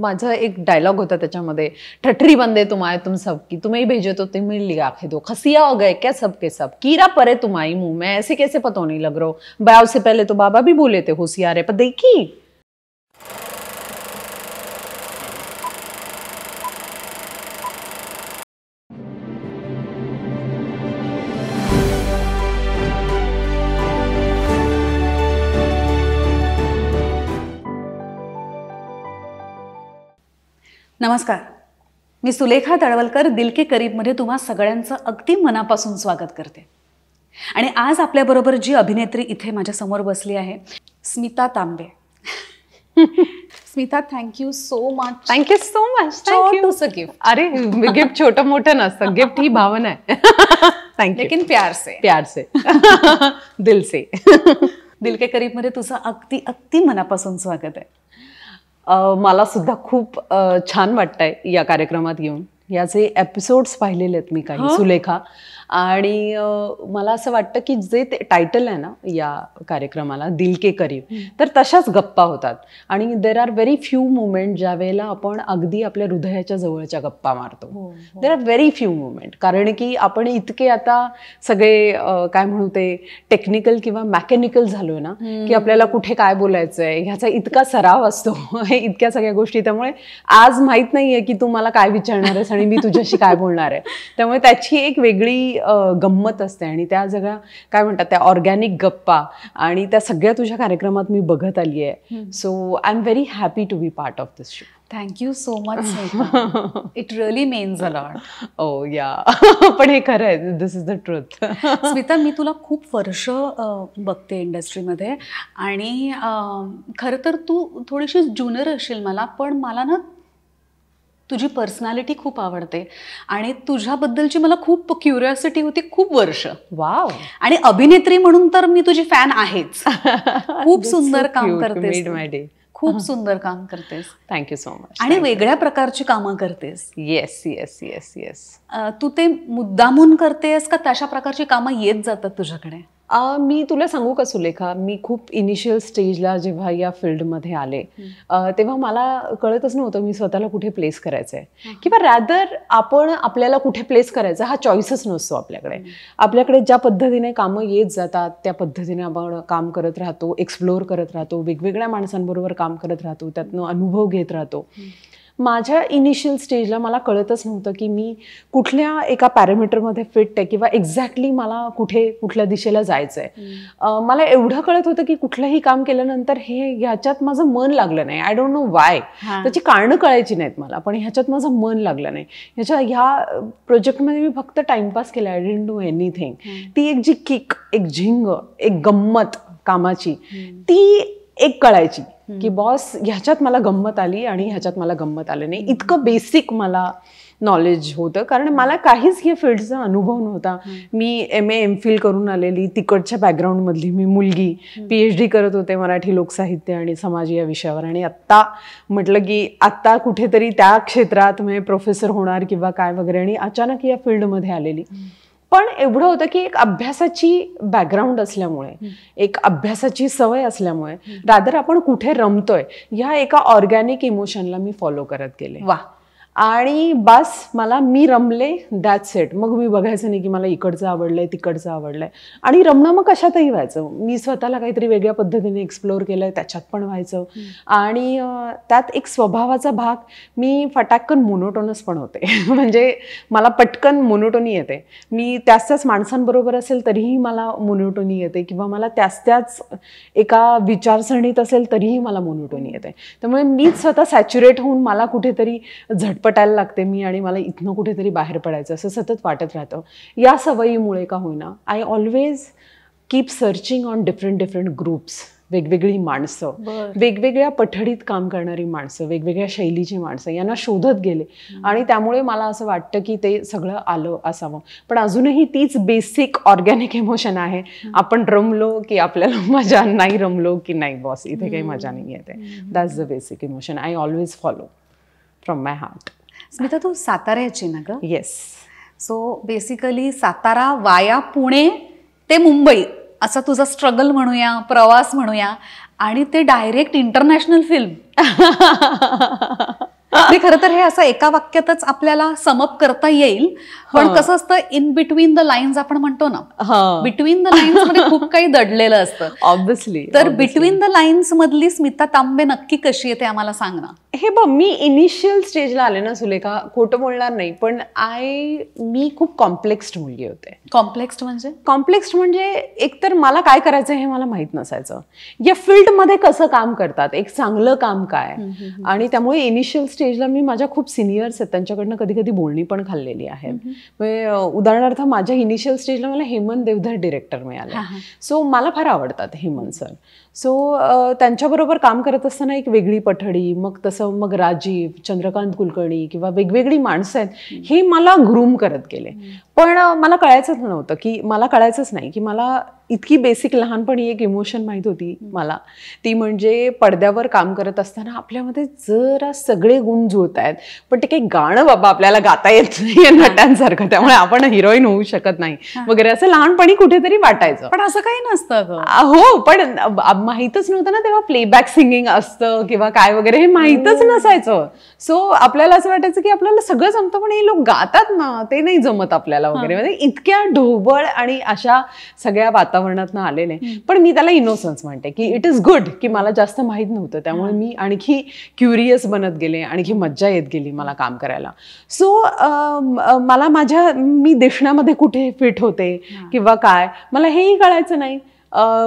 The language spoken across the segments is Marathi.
माझं एक डायलॉग होता त्याच्यामध्ये ठठरी बंदे तुम्हारे तुम सब की तुम्हें भेजे तो तुम लिया आखे दो खसिया हो गए क्या सब के सब कीरा परे तुम्हारी मुंह में ऐसे कैसे पता नहीं लग रहा हो बयाव से पहले तो बाबा भी बोले थे होशियार है पर देखी नमस्कार मी सुलेखा तळवलकर दिल के करीबमध्ये तुम्हा सगळ्यांचं अगदी मनापासून स्वागत करते आणि आज आपल्याबरोबर जी अभिनेत्री इथे माझ्यासमोर बसली आहे Smita Tambe Smita thank you so much thank you so much छोटूसं गिफ्ट अरे गिफ्ट छोटं मोठं नसतं गिफ्ट ही भावना आहे थँक्यू लेकिन प्यार से प्यार से दिल से दिल के करीबमध्ये तुझं अगदी अगदी मनापासून स्वागत आहे मला सुद्धा खूप छान वाटतंय या कार्यक्रमात येऊन याचे एपिसोड्स पाहिलेले आहेत मी काही सुलेखा आणि मला असं वाटतं की जे ते टायटल आहे ना या कार्यक्रमाला दिल के करीब तर तशाच गप्पा होतात आणि there are very few moment ज्या वेळेला आपण अगदी आपल्या हृदयाच्या जवळच्या गप्पा मारतो there are very few moment कारण की आपण इतके आता सगळे काय म्हणू ते टेक्निकल किंवा मॅकॅनिकल झालो ना की आपल्याला कुठे काय बोलायचं आहे ह्याचा इतका सराव असतो इतक्या सगळ्या गोष्टी त्यामुळे आज माहीत नाहीये की तू मला काय विचारणार आहेस आणि मी तुझ्याशी काय बोलणार आहे त्यामुळे त्याची एक वेगळी गंमत असते आणि त्या सगळ्या काय म्हणतात त्या ऑर्गॅनिक गप्पा आणि त्या सगळ्या तुझ्या कार्यक्रमात मी बघत आली आहे so I am very happy to be part of this show thank you so much it really mean a ओ या पण हे खरं आहे this is the truth Smita मी तुला खूप वर्ष बघते इंडस्ट्रीमध्ये आणि खरं तर तू थोडीशी जुनर असशील मला पण मला ना तुझी पर्सनॅलिटी खूप आवडते आणि तुझ्याबद्दलची मला खूप क्युरियोसिटी होती खूप वर्ष वा आणि अभिनेत्री म्हणून तर मी तुझी फॅन आहेच खूप सुंदर काम करते खूप सुंदर काम करतेस थँक्यू सो मच आणि वेगळ्या प्रकारची कामं करतेस येस येस येस येस तू ते मुद्दामून करतेस का तशा प्रकारची कामं येत जातात तुझ्याकडे आ, मी तुला सांगू का सुलेखा मी खूप इनिशियल स्टेजला जेव्हा या फील्डमध्ये आले तेव्हा मला कळतच नव्हतं मी स्वतःला कुठे प्लेस करायचं आहे किंवा रॅदर आपण आपल्याला कुठे प्लेस करायचा हा चॉईसच नसतो आपल्याकडे आपल्याकडे ज्या पद्धतीने कामं येत जातात त्या पद्धतीने आपण काम करत राहतो एक्सप्लोअर करत राहतो वेगवेगळ्या माणसांबरोबर काम करत राहतो त्यातनं अनुभव घेत राहतो माझ्या इनिशियल स्टेजला मला कळतच नव्हतं की मी कुठल्या एका पॅरामीटरमध्ये फिट आहे किंवा एक्झॅक्टली मला कुठे कुठल्या दिशेला जायचं आहे मला एवढं कळत होतं की कुठलंही काम केल्यानंतर हे ह्याच्यात माझं मन लागलं नाही आय डोंट नो वाय त्याची कारणं कळायची नाहीत मला पण ह्याच्यात माझं मन लागलं नाही ह्याच्या ह्या प्रोजेक्टमध्ये मी फक्त टाइमपास केला आय डोंट नो एनिथिंग ती एक जी किक एक झिंग एक गंमत कामाची ती एक कळायची की बॉस ह्याच्यात मला गंमत आली आणि ह्याच्यात मला गंमत आलं नाही इतकं बेसिक मला नॉलेज होतं कारण मला काहीच या फील्डचा अनुभव नव्हता मी एम ए एम फिल करून आलेली तिकडच्या बॅकग्राऊंडमधली मी मुलगी पी एच डी करत होते मराठी लोकसाहित्य आणि समाज या विषयावर आणि आत्ता म्हटलं की आत्ता कुठेतरी त्या क्षेत्रात म्हणजे प्रोफेसर होणार किंवा काय वगैरे आणि अचानक या फील्डमध्ये आलेली पण एवढं होतं की एक अभ्यासाची बॅकग्राऊंड असल्यामुळे एक अभ्यासाची सवय असल्यामुळे रादर आपण कुठे रमतोय ह्या एका ऑर्गॅनिक इमोशनला मी फॉलो करत गेले वा आणि बस मला मी रमले दॅट सेट मग मी बघायचं नाही की मला इकडचं आवडलं आहे तिकडचं आवडलं आहे आणि रमणं मग कशातही व्हायचं मी स्वतःला काहीतरी वेगळ्या पद्धतीने एक्सप्लोअर केलं आहे त्याच्यात पण व्हायचं आणि त्यात एक स्वभावाचा भाग मी फटाक्कन मोनोटोनस पण होते म्हणजे मला पटकन मोनोटोनी येते मी त्याच त्याच माणसांबरोबर असेल तरीही मला मोनोटोनी येते किंवा मला त्याच त्याच एका विचारसरणीत असेल तरीही मला मोनोटोनी येते त्यामुळे मीच स्वतः सॅच्युरेट होऊन मला कुठेतरी झटप पटायला लागते मी आणि मला इथनं कुठेतरी बाहेर पडायचं असं सतत वाटत राहतं या सवयीमुळे का होईना I always keep searching on different different groups वेगवेगळी माणसं वेगवेगळ्या पठडीत काम करणारी माणसं वेगवेगळ्या शैलीची माणसं यांना शोधत गेले आणि त्यामुळे मला असं वाटतं की ते सगळं आलं असावं पण अजूनही तीच बेसिक ऑर्गॅनिक इमोशन आहे आपण रमलो की आपल्याला मजा नाही रमलो की नाही बॉस इथे काही मजा नाही येते that's the basic emotion I always follow from my heart Smita तू साताऱ्याची ना ग येस सो बेसिकली सातारा वाया पुणे ते मुंबई असा तुझा स्ट्रगल म्हणूया प्रवास म्हणूया आणि ते डायरेक्ट इंटरनॅशनल फिल्म नाही खरं तर हे असं एका वाक्यातच आपल्याला समप करता येईल पण कसं असतं इन बिटवीन द लाईन्स आपण म्हणतो ना बिटवीन द लाईन्स मध्ये खूप काही दडलेलं असतं ऑब्व्हियसली तर बिटवीन द लाईन्स मधली स्मिता तांबे नक्की कशी आहे ते आम्हाला सांग ना हे बघ मी इनिशियल स्टेजला आले ना सुलेखा खोटं बोलणार नाही पण आय मी खूप कॉम्प्लेक्स्ड मुलगी होते कॉम्प्लेक्स्ड म्हणजे कॉम्प्लेक्स्ड म्हणजे एकतर मला काय करायचं हे मला माहित नसायचं या फील्डमध्ये कसं काम करतात एक चांगलं काम काय आणि त्यामुळे इनिशियल स्टेज स्टेजला मी माझ्या खूप सिनियर्स आहेत त्यांच्याकडनं कधी कधी बोलणी पण खाल्लेली आहेत म्हणजे, उदाहरणार्थ माझ्या इनिशियल स्टेजला मला हेमंत देवधर डिरेक्टर मिळाला सो मला फार आवडतात हेमंत सर सो त्यांच्याबरोबर काम करत असताना एक वेगळी पठडी मग तसं मग राजीव चंद्रकांत कुलकर्णी किंवा वेगवेगळी माणसं आहेत हे मला ग्रूम करत गेले पण मला कळायचंच नव्हतं की मला कळायचंच नाही की मला इतकी बेसिक लहानपणी एक इमोशन माहीत होती मला ती म्हणजे पडद्यावर काम करत असताना आपल्यामध्ये जरा सगळे गुण जुळत आहेत पण ते काही गाणं बाबा आपल्याला गाता येत नाही नटांसारखं त्यामुळे आपण हिरोईन होऊ शकत नाही वगैरे असं लहानपणी कुठेतरी वाटायचं पण असं काही नसतं हो पण माहीतच नव्हतं ना तेव्हा प्लेबॅक सिंगिंग असतं किंवा काय वगैरे हे माहीतच हो. नसायचं सो आपल्याला असं वाटायचं की आपल्याला सगळं जमतं पण हे लोक गातात ना ते नाही जमत आपल्याला वगैरे म्हणजे इतक्या ढोबळ आणि अशा सगळ्या वातावरणात आलेले पण मी त्याला इनोसन्स म्हणते की इट इज गुड की मला जास्त माहीत नव्हतं त्यामुळे मी आणखी क्युरियस बनत गेले आणखी मज्जा येत गेली मला काम करायला सो मला माझ्या मी दिसण्यामध्ये कुठे फिट होते किंवा काय मला हेही कळायचं नाही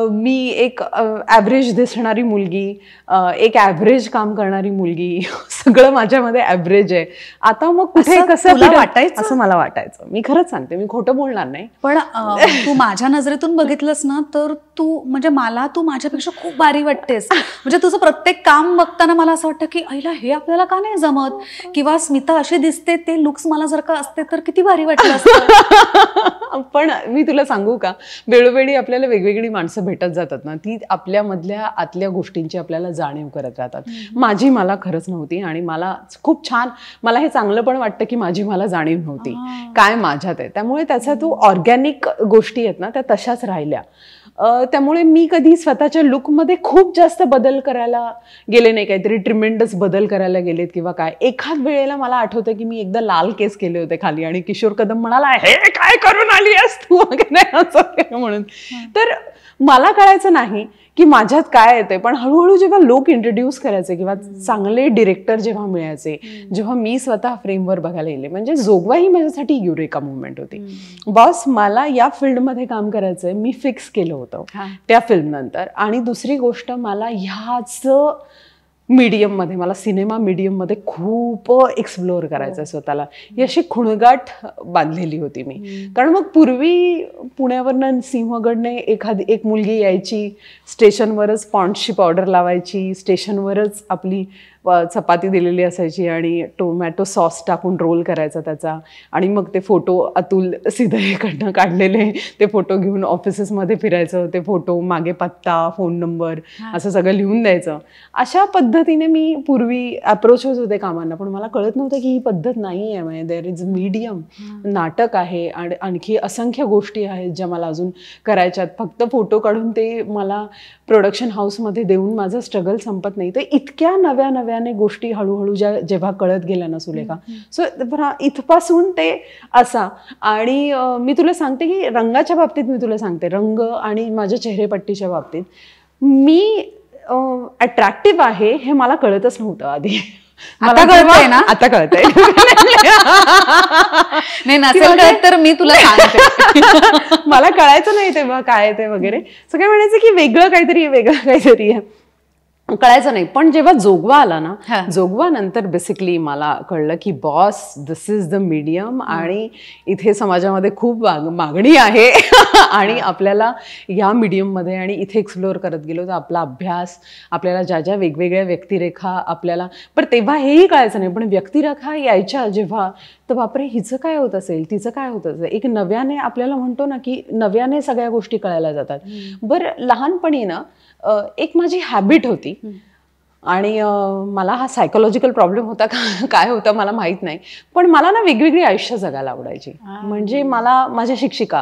मी एक ॲव्हरेज दिसणारी मुलगी एक ॲव्हरेज काम करणारी मुलगी सगळं माझ्यामध्ये ॲव्हरेज आहे आता मग कुठे कसं वाटायचं असं मला वाटायचं मी खरंच सांगते मी खोटं बोलणार नाही पण तू माझ्या नजरेतून बघितलंस ना तर तू म्हणजे मला तू माझ्यापेक्षा खूप भारी वाटतेस म्हणजे तुझं प्रत्येक काम बघताना मला असं वाटतं की आईला हे आपल्याला का नाही जमत किंवा स्मिता अशी दिसते ते लुक्स मला जर का असते तर किती भारी वाटलं पण मी तुला सांगू का वेळोवेळी आपल्याला वेगवेगळी वेगवेगळी माणसं भेटत जातात ना ती आपल्यामधल्या आतल्या गोष्टींची आपल्याला जाणीव करत राहतात माझी मला खरंच नव्हती आणि मला खूप छान मला हे चांगलं पण वाटतं की माझी मला जाणीव नव्हती काय माझ्यात आहे त्यामुळे त्याचा तू ऑर्गॅनिक गोष्टी आहेत ना त्या तशाच राहिल्या त्यामुळे मी कधी स्वतःच्या लुकमध्ये खूप जास्त बदल करायला गेले नाही काहीतरी ट्रिमेंडस बदल करायला गेलेत किंवा काय एखाद वेळेला मला आठवतं की मी एकदा लाल केस केले होते खाली आणि किशोर कदम म्हणाला हे काय करून आली आहेस तू वगैरे असं म्हणून तर मला कळायचं नाही की माझ्यात काय येते पण हळूहळू जेव्हा लोक इंट्रोड्यूस करायचे किंवा चांगले डिरेक्टर जेव्हा मिळायचे जेव्हा मी स्वतः फ्रेमवर बघायला गेले म्हणजे जोगवा ही माझ्यासाठी युरेका मुवमेंट होती बॉस मला या फील्डमध्ये काम करायचंय मी फिक्स केलं होतं त्या फिल्म नंतर आणि दुसरी गोष्ट मला ह्याच मीडियममध्ये मला सिनेमा मीडियममध्ये खूप एक्सप्लोअर करायचं आहे हो. स्वतःला ही अशी खुणगाठ बांधलेली होती मी कारण मग पूर्वी पुण्यावरनं सिंहगडने एखादी एक मुलगी यायची स्टेशनवरच पॉन्डची पावडर लावायची स्टेशनवरच आपली चपाती दिलेली असायची आणि टोमॅटो सॉस टाकून रोल करायचा त्याचा आणि मग ते फोटो अतुल सिधईकडनं काढलेले ते फोटो घेऊन ऑफिसेसमध्ये फिरायचं ते फोटो मागे पत्ता फोन नंबर असं सगळं लिहून द्यायचं अशा पद्धतीने मी पूर्वी अप्रोच होत होते कामांना पण मला कळत नव्हतं की ही पद्धत नाही आहे म्हणजे देअर इज मीडियम नाटक आहे आणि आणखी असंख्य गोष्टी आहेत ज्या मला अजून करायच्यात फक्त फोटो काढून ते मला प्रोडक्शन हाऊसमध्ये देऊन माझं स्ट्रगल संपत नाही तर इतक्या नव्या नव्या गोष्टी हळूहळू ज्या जेव्हा कळत गेल्या ना सुलेखा सो इथपासून ते असा आणि मी तुला सांगते की रंगाच्या बाबतीत मी तुला सांगते रंग आणि माझ्या चेहरेपट्टीच्या बाबतीत मी अट्रॅक्टिव्ह आहे हे मला कळतच नव्हतं आधी आता कळतंय ना आता कळतंय नाही नसेल तर मी तुला सांगते मला कळायचं नाही तेव्हा काय ते वगैरे सगळं म्हणायचं की वेगळं काहीतरी वेगळं काहीतरी आहे कळायचं नाही पण जेव्हा जोगवा आला ना जोगवा नंतर बेसिकली मला कळलं की boss this is the medium आणि इथे समाजामध्ये खूप मागणी आहे आणि आपल्याला या मीडियममध्ये आणि इथे एक्सप्लोअर करत गेलो तर आपला अभ्यास आपल्याला ज्या ज्या वेगवेगळ्या व्यक्तिरेखा आपल्याला पण तेव्हा हेही कळायचं नाही पण व्यक्तिरेखा यायच्या जेव्हा तर बापरे हिचं काय होत असेल तिचं काय होत असेल एक नव्याने आपल्याला म्हणतो ना की नव्याने सगळ्या गोष्टी कळायला जातात बरं लहानपणी ना एक माझी हॅबिट होती आणि मला हा सायकोलॉजिकल प्रॉब्लेम होता काय होता मला माहीत नाही पण मला ना वेगवेगळी आयुष्य जगायला आवडायची म्हणजे मला माझ्या शिक्षिका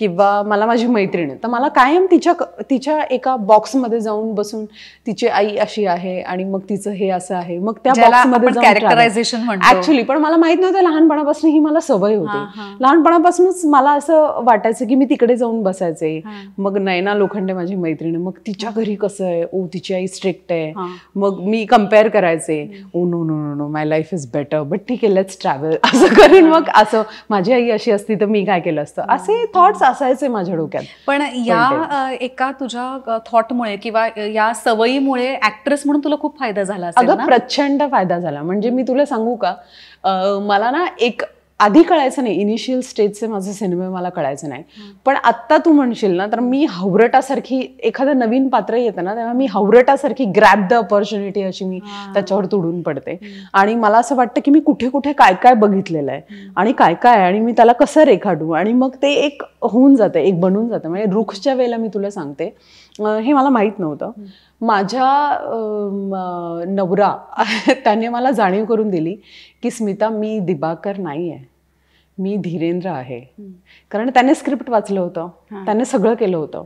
किंवा मला माझी मैत्रीण आहे तर मला कायम तिच्या तिच्या एका बॉक्समध्ये जाऊन बसून तिची आई अशी आहे आणि मग तिचं हे असं आहे मग त्या बॉक्समध्ये कॅरेक्टरायझेशन ऍक्च्युली पण मला माहित नव्हतं लहानपणापासून ही मला सवय होती लहानपणापासूनच मला असं वाटायचं की मी तिकडे जाऊन बसायचे मग नयना लोखंडे माझी मैत्रीण मग तिच्या घरी कसं आहे ओ तिची आई स्ट्रिक्ट आहे मग मी कम्पेअर करायचे oh no no no no my life is better but ठीक आहे लेट्स ट्रॅव्हल असं करून मग असं माझी आई अशी असती तर मी काय केलं असतं असे थॉट्स असायचे माझ्या डोक्यात पण या एका तुझ्या थॉटमुळे किंवा या सवयीमुळे ऍक्ट्रेस म्हणून तुला खूप फायदा झाला अगं प्रचंड फायदा झाला म्हणजे मी तुला सांगू का मला ना एक आधी कळायचं नाही इनिशियल स्टेजचे माझे सिनेमे मला कळायचं नाही पण आत्ता तू म्हणशील ना तर मी हावरटासारखी एखादं नवीन पात्र येतं ना तेव्हा मी हावरटासारखी ग्रॅप द अपॉर्च्युनिटी अशी मी त्याच्यावर तुडून पडते आणि मला असं वाटतं की मी कुठे कुठे काय काय बघितलेलं आहे आणि काय काय आणि मी त्याला कसं रेखाटू आणि मग ते एक होऊन जातं एक बनून जातं म्हणजे रुखच्या वेळेला मी तुला सांगते हे मला माहीत नव्हतं माझ्या नवरा त्याने मला जाणीव करून दिली की स्मिता मी दिबाकर नाही आहे मी धीरेंद्र आहे कारण त्याने स्क्रिप्ट वाचलं होतं त्याने सगळं केलं होतं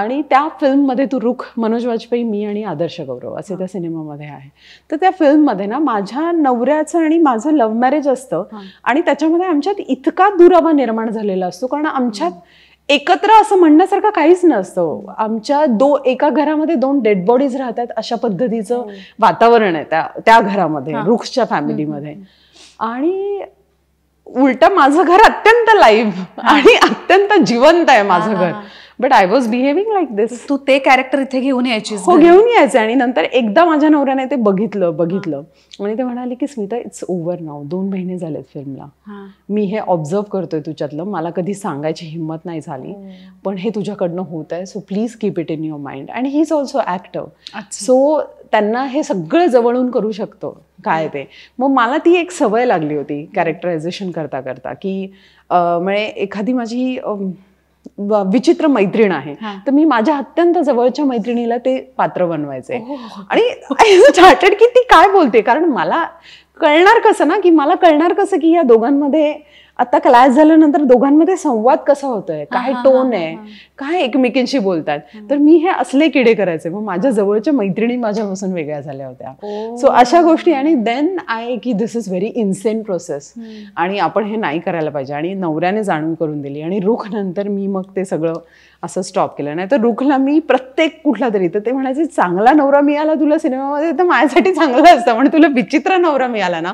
आणि त्या फिल्ममध्ये तू रुख मनोज वाजपेयी मी आणि आदर्श गौरव असे त्या सिनेमामध्ये आहे तर त्या फिल्ममध्ये ना माझ्या नवऱ्याचं आणि माझं लव्ह मॅरेज असतं आणि त्याच्यामध्ये आमच्यात इतका दुरावा निर्माण झालेला असतो कारण आमच्यात एकत्र असं म्हणण्यासारखं काहीच नसतं आमच्या दो एका घरामध्ये दोन डेड बॉडीज राहतात अशा पद्धतीचं हो. वातावरण आहे त्या त्या घरामध्ये रुखच्या फॅमिलीमध्ये आणि उलट माझं घर अत्यंत लाईव्ह आणि अत्यंत जिवंत आहे माझं घर but I was behaving like this तू ते कॅरेक्टर इथे घेऊन यायची हो घेऊन यायचं आणि नंतर एकदा माझ्या नवऱ्याने ते बघितलं बघितलं आणि ते म्हणाले की स्मिता इट्स ओव्हर नाव दोन महिने झालेत फिल्मला मी हे ऑब्झर्व करतोय तुझ्यातलं मला कधी सांगायची हिंमत नाही झाली हो. पण हे तुझ्याकडनं होत आहे so please keep it in your mind and he is also actor so त्यांना हे सगळं जवळून करू शकतो काय ते मग मला ती एक सवय लागली होती कॅरेक्टरायझेशन करता करता की म्हणजे एखादी माझी विचित्र मैत्रीण आहे तर मी माझ्या अत्यंत जवळच्या मैत्रिणीला ते पात्र बनवायचे आणि की ती काय बोलते कारण मला कळणार कसं ना की मला कळणार कसं की या दोघांमध्ये आता क्लास झाल्यानंतर दोघांमध्ये संवाद कसा होतोय काय टोन आहे काय एकमेकींशी बोलतात तर मी हे असले किडे करायचे मग माझ्या जवळच्या मैत्रिणी माझ्यापासून वेगळ्या झाल्या होत्या सो अशा गोष्टी आणि देन आय की this is very innocent process आणि आपण हे नाही करायला पाहिजे आणि नवऱ्याने जाणून करून दिली आणि रुख नंतर मी मग ते सगळं असं स्टॉप केलं नाही तर रुखला मी प्रत्येक कुठला तरी तर ते म्हणायचे चांगला नवरा मिळाला तुला सिनेमामध्ये तर माझ्यासाठी चांगला असतं म्हणजे तुला विचित्र नवरा मिळाला ना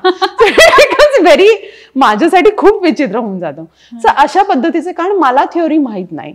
व्हेरी माझ्यासाठी खूप विचित्र होऊन जातो सो अशा पद्धतीचे कारण मला थिओरी माहीत नाही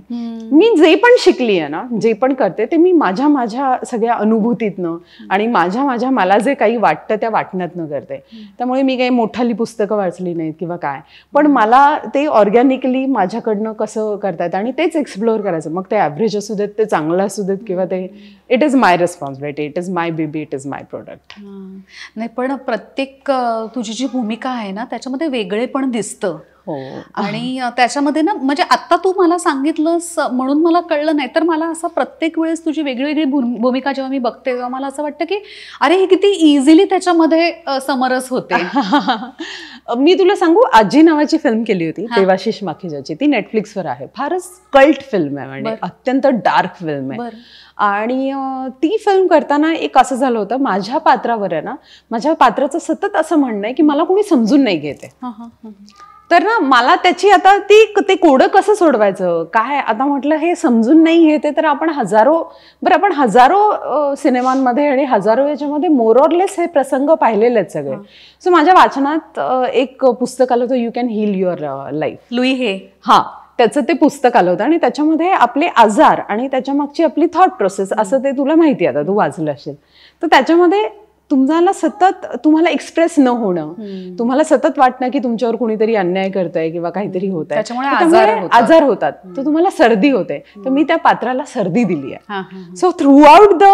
मी जे पण शिकली आहे ना जे पण करते ते मी माझ्या माझ्या सगळ्या अनुभूतीतनं आणि माझ्या माझ्या मला जे काही वाटतं त्या वाटण्यातनं करते त्यामुळे मी काही मोठाली पुस्तकं वाचली नाहीत किंवा काय पण मला ते ऑर्गॅनिकली माझ्याकडनं कसं करतात आणि तेच एक्सप्लोअर करायचं करायचं मग ते ॲव्हरेज असू देत ते चांगलं असू देत किंवा ते it is my responsibility it is my baby it is my product नाही पण प्रत्येक तुझी जी भूमिका आहे ना त्याच्यामध्ये वेगळे पण दिसतं हो. आणि त्याच्यामध्ये ना म्हणजे आता तू मला सांगितलंस म्हणून मला कळलं नाही तर मला असं प्रत्येक वेळेस तुझी वेगळी भूमिका जेव्हा मी बघते तेव्हा मला असं वाटतं की अरे हे किती इझिली त्याच्यामध्ये समरस होते मी तुला सांगू आजी नावाची फिल्म केली होती देवाशिष माखीजाची ती नेटफ्लिक्सवर आहे फारच कल्ट फिल्म आहे म्हणजे अत्यंत डार्क फिल्म आहे आणि ती फिल्म करताना एक असं झालं होतं माझ्या पात्रावर आहे ना माझ्या पात्राचं सतत असं म्हणणं आहे की मला कोणी समजून नाही घेते तर ना मला त्याची आता ती ते कोडं कसं सोडवायचं काय आता म्हटलं हे समजून नाही येते तर आपण हजारो बरं आपण हजारो सिनेमांमध्ये आणि हजारो याच्यामध्ये मोरॉरलेस हे प्रसंग पाहिलेले सगळे सो माझ्या वाचनात एक पुस्तक आलं होतं you can heal your life Louise हे हा त्याचं ते पुस्तक आलं होतं आणि त्याच्यामध्ये आपले आजार आणि त्याच्यामागची आपली थॉट प्रोसेस असं ते तुला माहिती आता तू वाचलं असेल तर त्याच्यामध्ये तुम्हाला सतत तुम्हाला एक्सप्रेस न होणं तुम्हाला सतत वाटणं की तुमच्यावर कुणीतरी अन्याय आहे किंवा काहीतरी होत आहे आजार होतात तर तुम्हाला सर्दी होते तर मी त्या पात्राला सर्दी दिली आहे सो थ्रूआउट द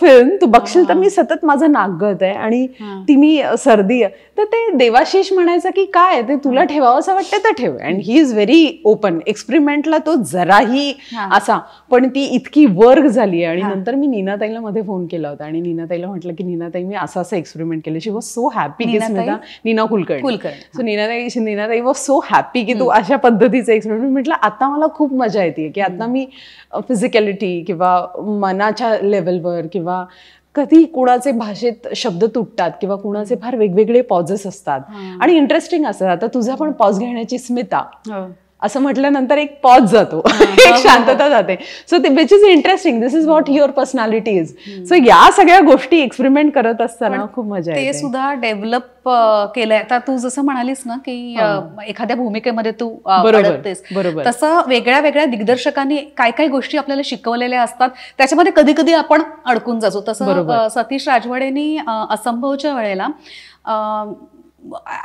फिल्म तू बघशील तर मी सतत माझं नाक आहे आणि ती मी सर्दी तर ते देवाशिष म्हणायचं की काय ते तुला ठेवावं असं वाटतं तर ठेव and he is very open एक्सपेरिमेंटला तो जराही असा पण ती इतकी वर्ग झाली आणि नंतर मी नीनाताईला मध्ये फोन केला होता आणि नीनाताईला म्हटलं की नीनाताई मी असं असं एक्सपेरिमेंट केले शी वॉज सो हॅपी की स्मिता नीना कुलकर्णी कुलकर्णी सो नीनाताई नीनाताई वॉज सो हॅपी की तू अशा पद्धतीचं एक्सपेरिमेंट म्हटलं आता मला खूप मजा येते की आता मी फिजिकॅलिटी किंवा मनाच्या लेवलवर किंवा कधी कुणाचे भाषेत शब्द तुटतात किंवा कुणाचे फार वेगवेगळे पॉजेस असतात आणि इंटरेस्टिंग असतात आता तुझा पण पॉज घेण्याची स्मिता हो. असं म्हटल्यानंतर एक पॉज जातो एक शांतता जाते so which is interesting this is what your personality is so या सगळ्या गोष्टी एक्सपेरिमेंट करत असताना खूप मजा ते सुद्धा डेव्हलप केलंय आता तू जसं म्हणालीस ना की एखाद्या भूमिकेमध्ये तू बरोबर तसं वेगळ्या वेगळ्या दिग्दर्शकांनी काय काय गोष्टी आपल्याला शिकवलेल्या असतात त्याच्यामध्ये कधी कधी आपण अडकून जातो तसं सतीश राजवाडेनी असंभवच्या वेळेला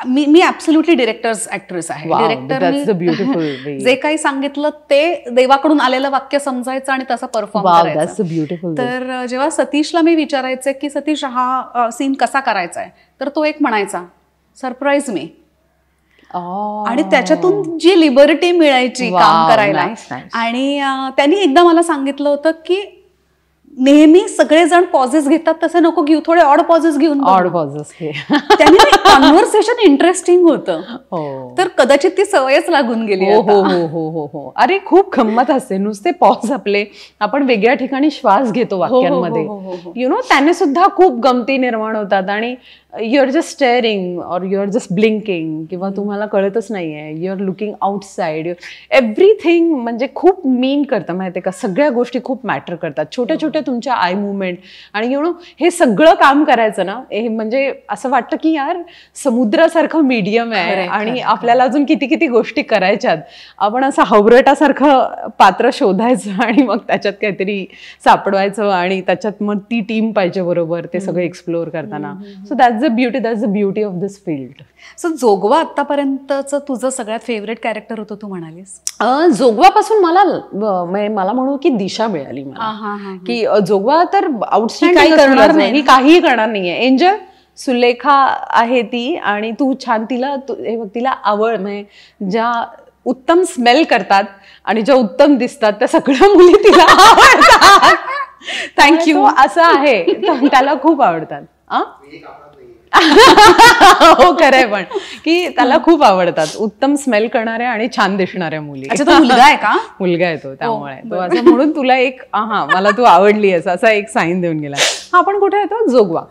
मी मी ऍब्सोल्युटली डिरेक्टर्स ऍक्ट्रेस आहे डिरेक्टर जे काही सांगितलं ते देवाकडून आलेलं वाक्य समजायचं आणि तसा परफॉर्म ब्युटिफुल तर जेव्हा सतीशला मी विचारायचं की सतीश हा सीन कसा करायचा आहे तर तो एक म्हणायचा सरप्राईज मी oh. आणि त्याच्यातून जी लिबर्टी मिळायची काम करायला आणि त्यांनी एकदा मला सांगितलं होतं की नेहमी सगळेजण पॉझेस घेतात तसे नको घेऊ थोडे ऑड पॉझेस घेऊन ऑड पॉझेस त्यांनी कॉन्व्हर्सेशन इंटरेस्टिंग होतं हो. तर कदाचित ती सवयच लागून गेली हो हो हो हो हो अरे खूप खंमत असते नुसते पॉज आपले आपण वेगळ्या ठिकाणी श्वास घेतो हो, हो, वाक्यांमध्ये यु नो त्याने सुद्धा खूप गमती निर्माण होतात आणि you are just staring or you are just blinking किंवा तुम्हाला कळतच नाहीये you are looking outside everything म्हणजे खूप मीन करतं माहिती का सगळ्या गोष्टी खूप मॅटर करतात छोट्या छोट्या तुमच्या आय मुवमेंट आणि यु हे सगळं काम करायचं ना हे म्हणजे असं वाटतं की यार समुद्रासारखं मीडियम आहे आणि आपल्याला अजून किती किती गोष्टी करायच्यात आपण असं हवरटासारखं पात्र शोधायचं आणि मग त्याच्यात काहीतरी सापडवायचं आणि त्याच्यात मग ती टीम पाहिजे बरोबर ते सगळं एक्सप्लोअर करताना so that's the beauty that's the beauty of this field so Jogwa आतापर्यंतचं तुझं सगळ्यात फेवरेट कॅरेक्टर होतं तू म्हणालीस जोगवापासून मला म्हणजे मला म्हणू की दिशा मिळाली मला की जोगवा तर काही करणार नाही काहीही करणार नाहीये एंजल सुलेखा आहे ती आणि तू छान तिला हे बघ तिला आवड म्हणजे ज्या उत्तम स्मेल करतात आणि ज्या उत्तम दिसतात त्या सगळ्या मुली तिला थँक्यू असं आहे त्याला खूप आवडतात हो खरंय पण की त्याला खूप आवडतात उत्तम स्मेल करणाऱ्या आणि छान दिसणाऱ्या मुली मुलगा आहे का मुलगा आहे तो त्यामुळे हो, तो असं म्हणून तुला एक हा मला तू आवडली असं असा एक साईन देऊन गेला हा आपण कुठे येतो जोगवा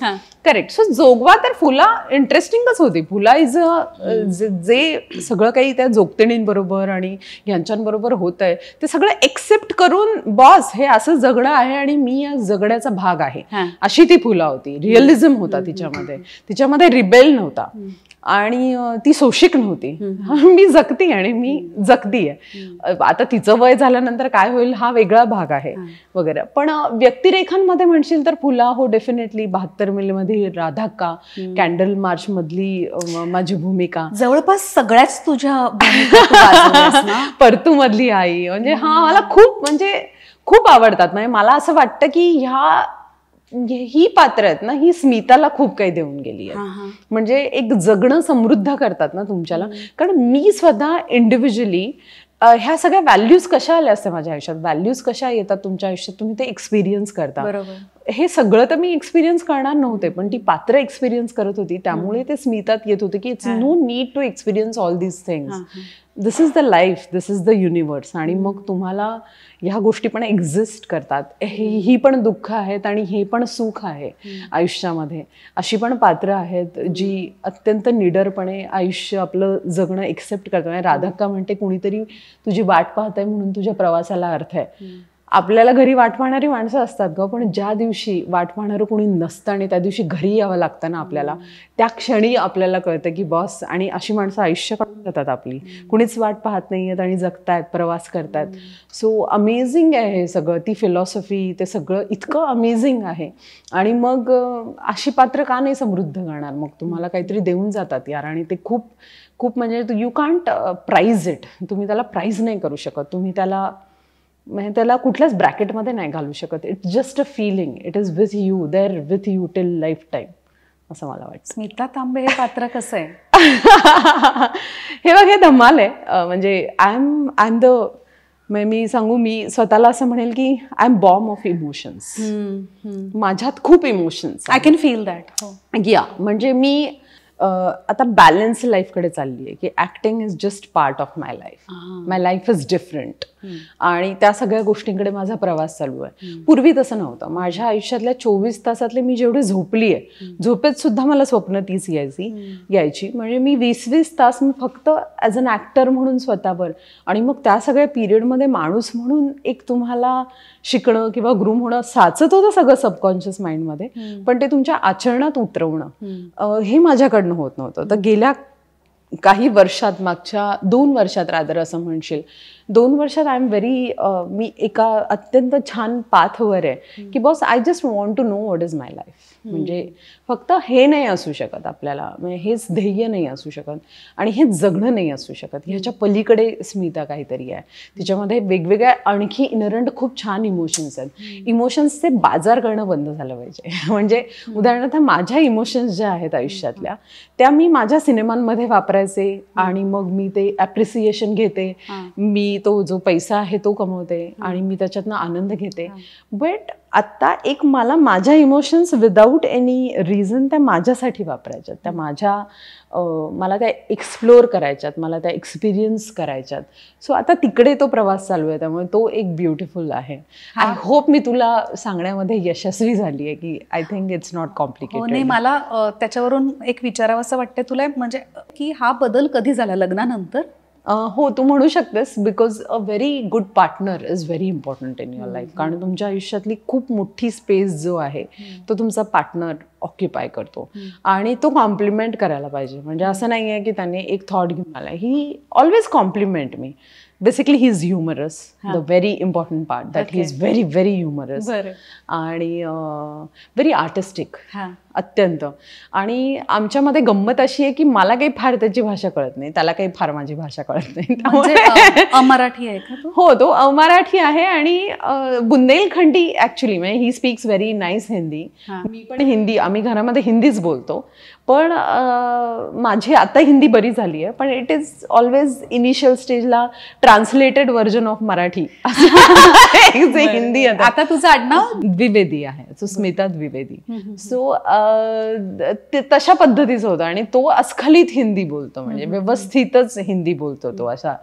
करेक्ट सो जोगवा तर फुला इंटरेस्टिंगच होती फुला इज जे सगळं काही त्या जोगतेणींबरोबर आणि यांच्याबरोबर होत आहे ते सगळं एक्सेप्ट करून बॉस हे असं जगडं आहे आणि मी या जगड्याचा भाग आहे अशी ती फुला होती रिअलिझम होता तिच्यामध्ये तिच्यामध्ये रिबेल नव्हता आणि ती सोशिक नव्हती मी जगती आणि मी जगती आहे आता तिचं वय झाल्यानंतर काय होईल हा वेगळा भाग आहे वगैरे पण व्यक्तिरेखांमध्ये म्हणशील तर फुला हो डेफिनेटली बहात्तर राधा राधाक्का कॅन्डल मार्च मधली माझी भूमिका जवळपास सगळ्याच तुझ्या परतू मधली आई म्हणजे हा मला खूप म्हणजे खूप आवडतात म्हणजे मला असं वाटतं की ह्या म्हणजे ही पात्र आहेत ना ही स्मिताला खूप काही देऊन गेली आहे म्हणजे एक जगणं समृद्ध करतात ना तुमच्याला कारण मी स्वतः इंडिव्हिज्युअली ह्या सगळ्या व्हॅल्यूज कशा आल्या असत्या माझ्या आयुष्यात व्हॅल्यूज कशा येतात तुमच्या आयुष्यात तुम्ही ते एक्सपिरियन्स करता हे सगळं तर मी एक्सपिरियन्स करणार नव्हते पण ती पात्र एक्सपिरियन्स करत होती त्यामुळे ते स्मितात येत होते की it's no need to experience all these things this is the life this is the universe आणि मग तुम्हाला ह्या गोष्टी पण एक्झिस्ट करतात हे ही पण दुःख आहेत आणि हे पण सुख आहे आयुष्यामध्ये अशी पण पात्र आहेत जी अत्यंत निडरपणे आयुष्य आपलं जगणं एक्सेप्ट करतात म्हणजे का म्हणते कुणीतरी तुझी वाट पाहत आहे म्हणून तुझ्या प्रवासाला अर्थ आहे आपल्याला घरी वाट पाहणारी माणसं असतात ग पण ज्या दिवशी वाट पाहणारं कोणी नसतं आणि त्या दिवशी घरी यावं लागतं ना आपल्याला त्या क्षणी आपल्याला कळतं की बॉस आणि अशी माणसं आयुष्य काढून जातात आपली कुणीच वाट पाहत नाही आहेत आणि जगतायत प्रवास करतायत सो अमेझिंग आहे हे सगळं ती फिलॉसॉफी ते सगळं इतकं अमेझिंग आहे आणि मग अशी पात्र का नाही समृद्ध करणार मग तुम्हाला काहीतरी देऊन जातात यार आणि ते खूप खूप म्हणजे यू कांट प्राईज इट तुम्ही त्याला प्राईज नाही करू शकत तुम्ही त्याला म्हणजे त्याला कुठल्याच ब्रॅकेटमध्ये नाही घालू शकत it's just a feeling it is with you there with you till lifetime असं मला वाटतं स्मिता तांबे हे पात्र कसं आहे हे बघ हे धमाल आहे म्हणजे I am I am the मी सांगू मी स्वतःला असं म्हणेल की I am bomb of emotions माझ्यात खूप emotions I can feel that या म्हणजे मी आता बॅलन्स लाईफकडे चालली आहे की acting is just part of my life my life is different आणि त्या सगळ्या गोष्टींकडे माझा प्रवास चालू आहे पूर्वी तसं नव्हतं माझ्या आयुष्यातल्या चोवीस तासातले मी जेवढे झोपली आहे झोपेत सुद्धा मला स्वप्न तीच यायची यायची म्हणजे मी वीस वीस तास मी फक्त ॲज अन ॲक्टर म्हणून स्वतःवर आणि मग त्या सगळ्या पिरियडमध्ये माणूस म्हणून एक तुम्हाला शिकणं किंवा ग्रूम होणं साचत होतं सगळं सबकॉन्शियस माइंडमध्ये पण ते तुमच्या आचरणात उतरवणं हे माझ्याकडनं होत नव्हतं तर गेल्या काही वर्षात मागच्या दोन वर्षात रादर असं म्हणशील दोन वर्षात आय एम व्हेरी मी एका अत्यंत छान पाथवर आहे की boss I just want to know what is my life म्हणजे फक्त हे नाही असू शकत आपल्याला म्हणजे हेच ध्येय नाही असू शकत आणि हे जगणं नाही असू शकत ह्याच्या पलीकडे स्मिता काहीतरी आहे तिच्यामध्ये वेगवेगळ्या आणखी इनरंट खूप छान इमोशन्स आहेत इमोशन्सचे बाजार करणं बंद झालं पाहिजे म्हणजे उदाहरणार्थ माझ्या इमोशन्स ज्या आहेत आयुष्यातल्या त्या मी माझ्या सिनेमांमध्ये वापरायचे आणि मग मी ते ॲप्रिसिएशन घेते मी तो जो पैसा आहे तो कमवते आणि मी त्याच्यातनं आनंद घेते बट आत्ता एक मला माझ्या इमोशन्स विदाऊट एनी रिझन त्या माझ्यासाठी वापरायच्यात त्या माझ्या मला त्या एक्सप्लोअर करायच्यात मला त्या एक्सपिरियन्स करायच्यात सो आता तिकडे तो प्रवास चालू आहे त्यामुळे तो एक ब्युटिफुल आहे आय होप मी तुला सांगण्यामध्ये यशस्वी झाली आहे की I think it's not complicated नाही मला त्याच्यावरून एक विचारावं असं वाटतं तुला म्हणजे की हा बदल कधी झाला लग्नानंतर हो तू म्हणू शकतेस because a very good partner is very important in your life कारण तुमच्या आयुष्यातली खूप मोठी स्पेस जो आहे तो तुमचा पार्टनर ऑक्युपाय करतो आणि तो कॉम्प्लिमेंट करायला पाहिजे म्हणजे असं नाही आहे की त्याने एक थॉट घेऊन आला ही ऑलवेज कॉम्प्लिमेंट मी basically he is humorous the very important part that he is very very humorous आणि व्हेरी आर्टिस्टिक अत्यंत आणि आमच्यामध्ये गंमत अशी आहे की मला काही फार त्याची भाषा कळत नाही त्याला काही फार माझी भाषा कळत नाही म्हणजे अमराठी आहे का हो तो अमराठी आहे आणि बुंदेलखंडी ऍक्च्युली म्हणजे he speaks very nice Hindi मी पण हिंदी आम्ही घरामध्ये हिंदीच बोलतो पण माझी आता हिंदी बरी झाली आहे पण इट इज ऑलवेज इनिशियल स्टेजला translated version of Marathi Hindi आता तुझं आडनाव द्विवेदी आहे सो स्मिता द्विवेदी सो तशा पद्धतीचं होतं आणि तो अस्खलित हिंदी बोलतो म्हणजे व्यवस्थितच हिंदी बोलतो तो अशा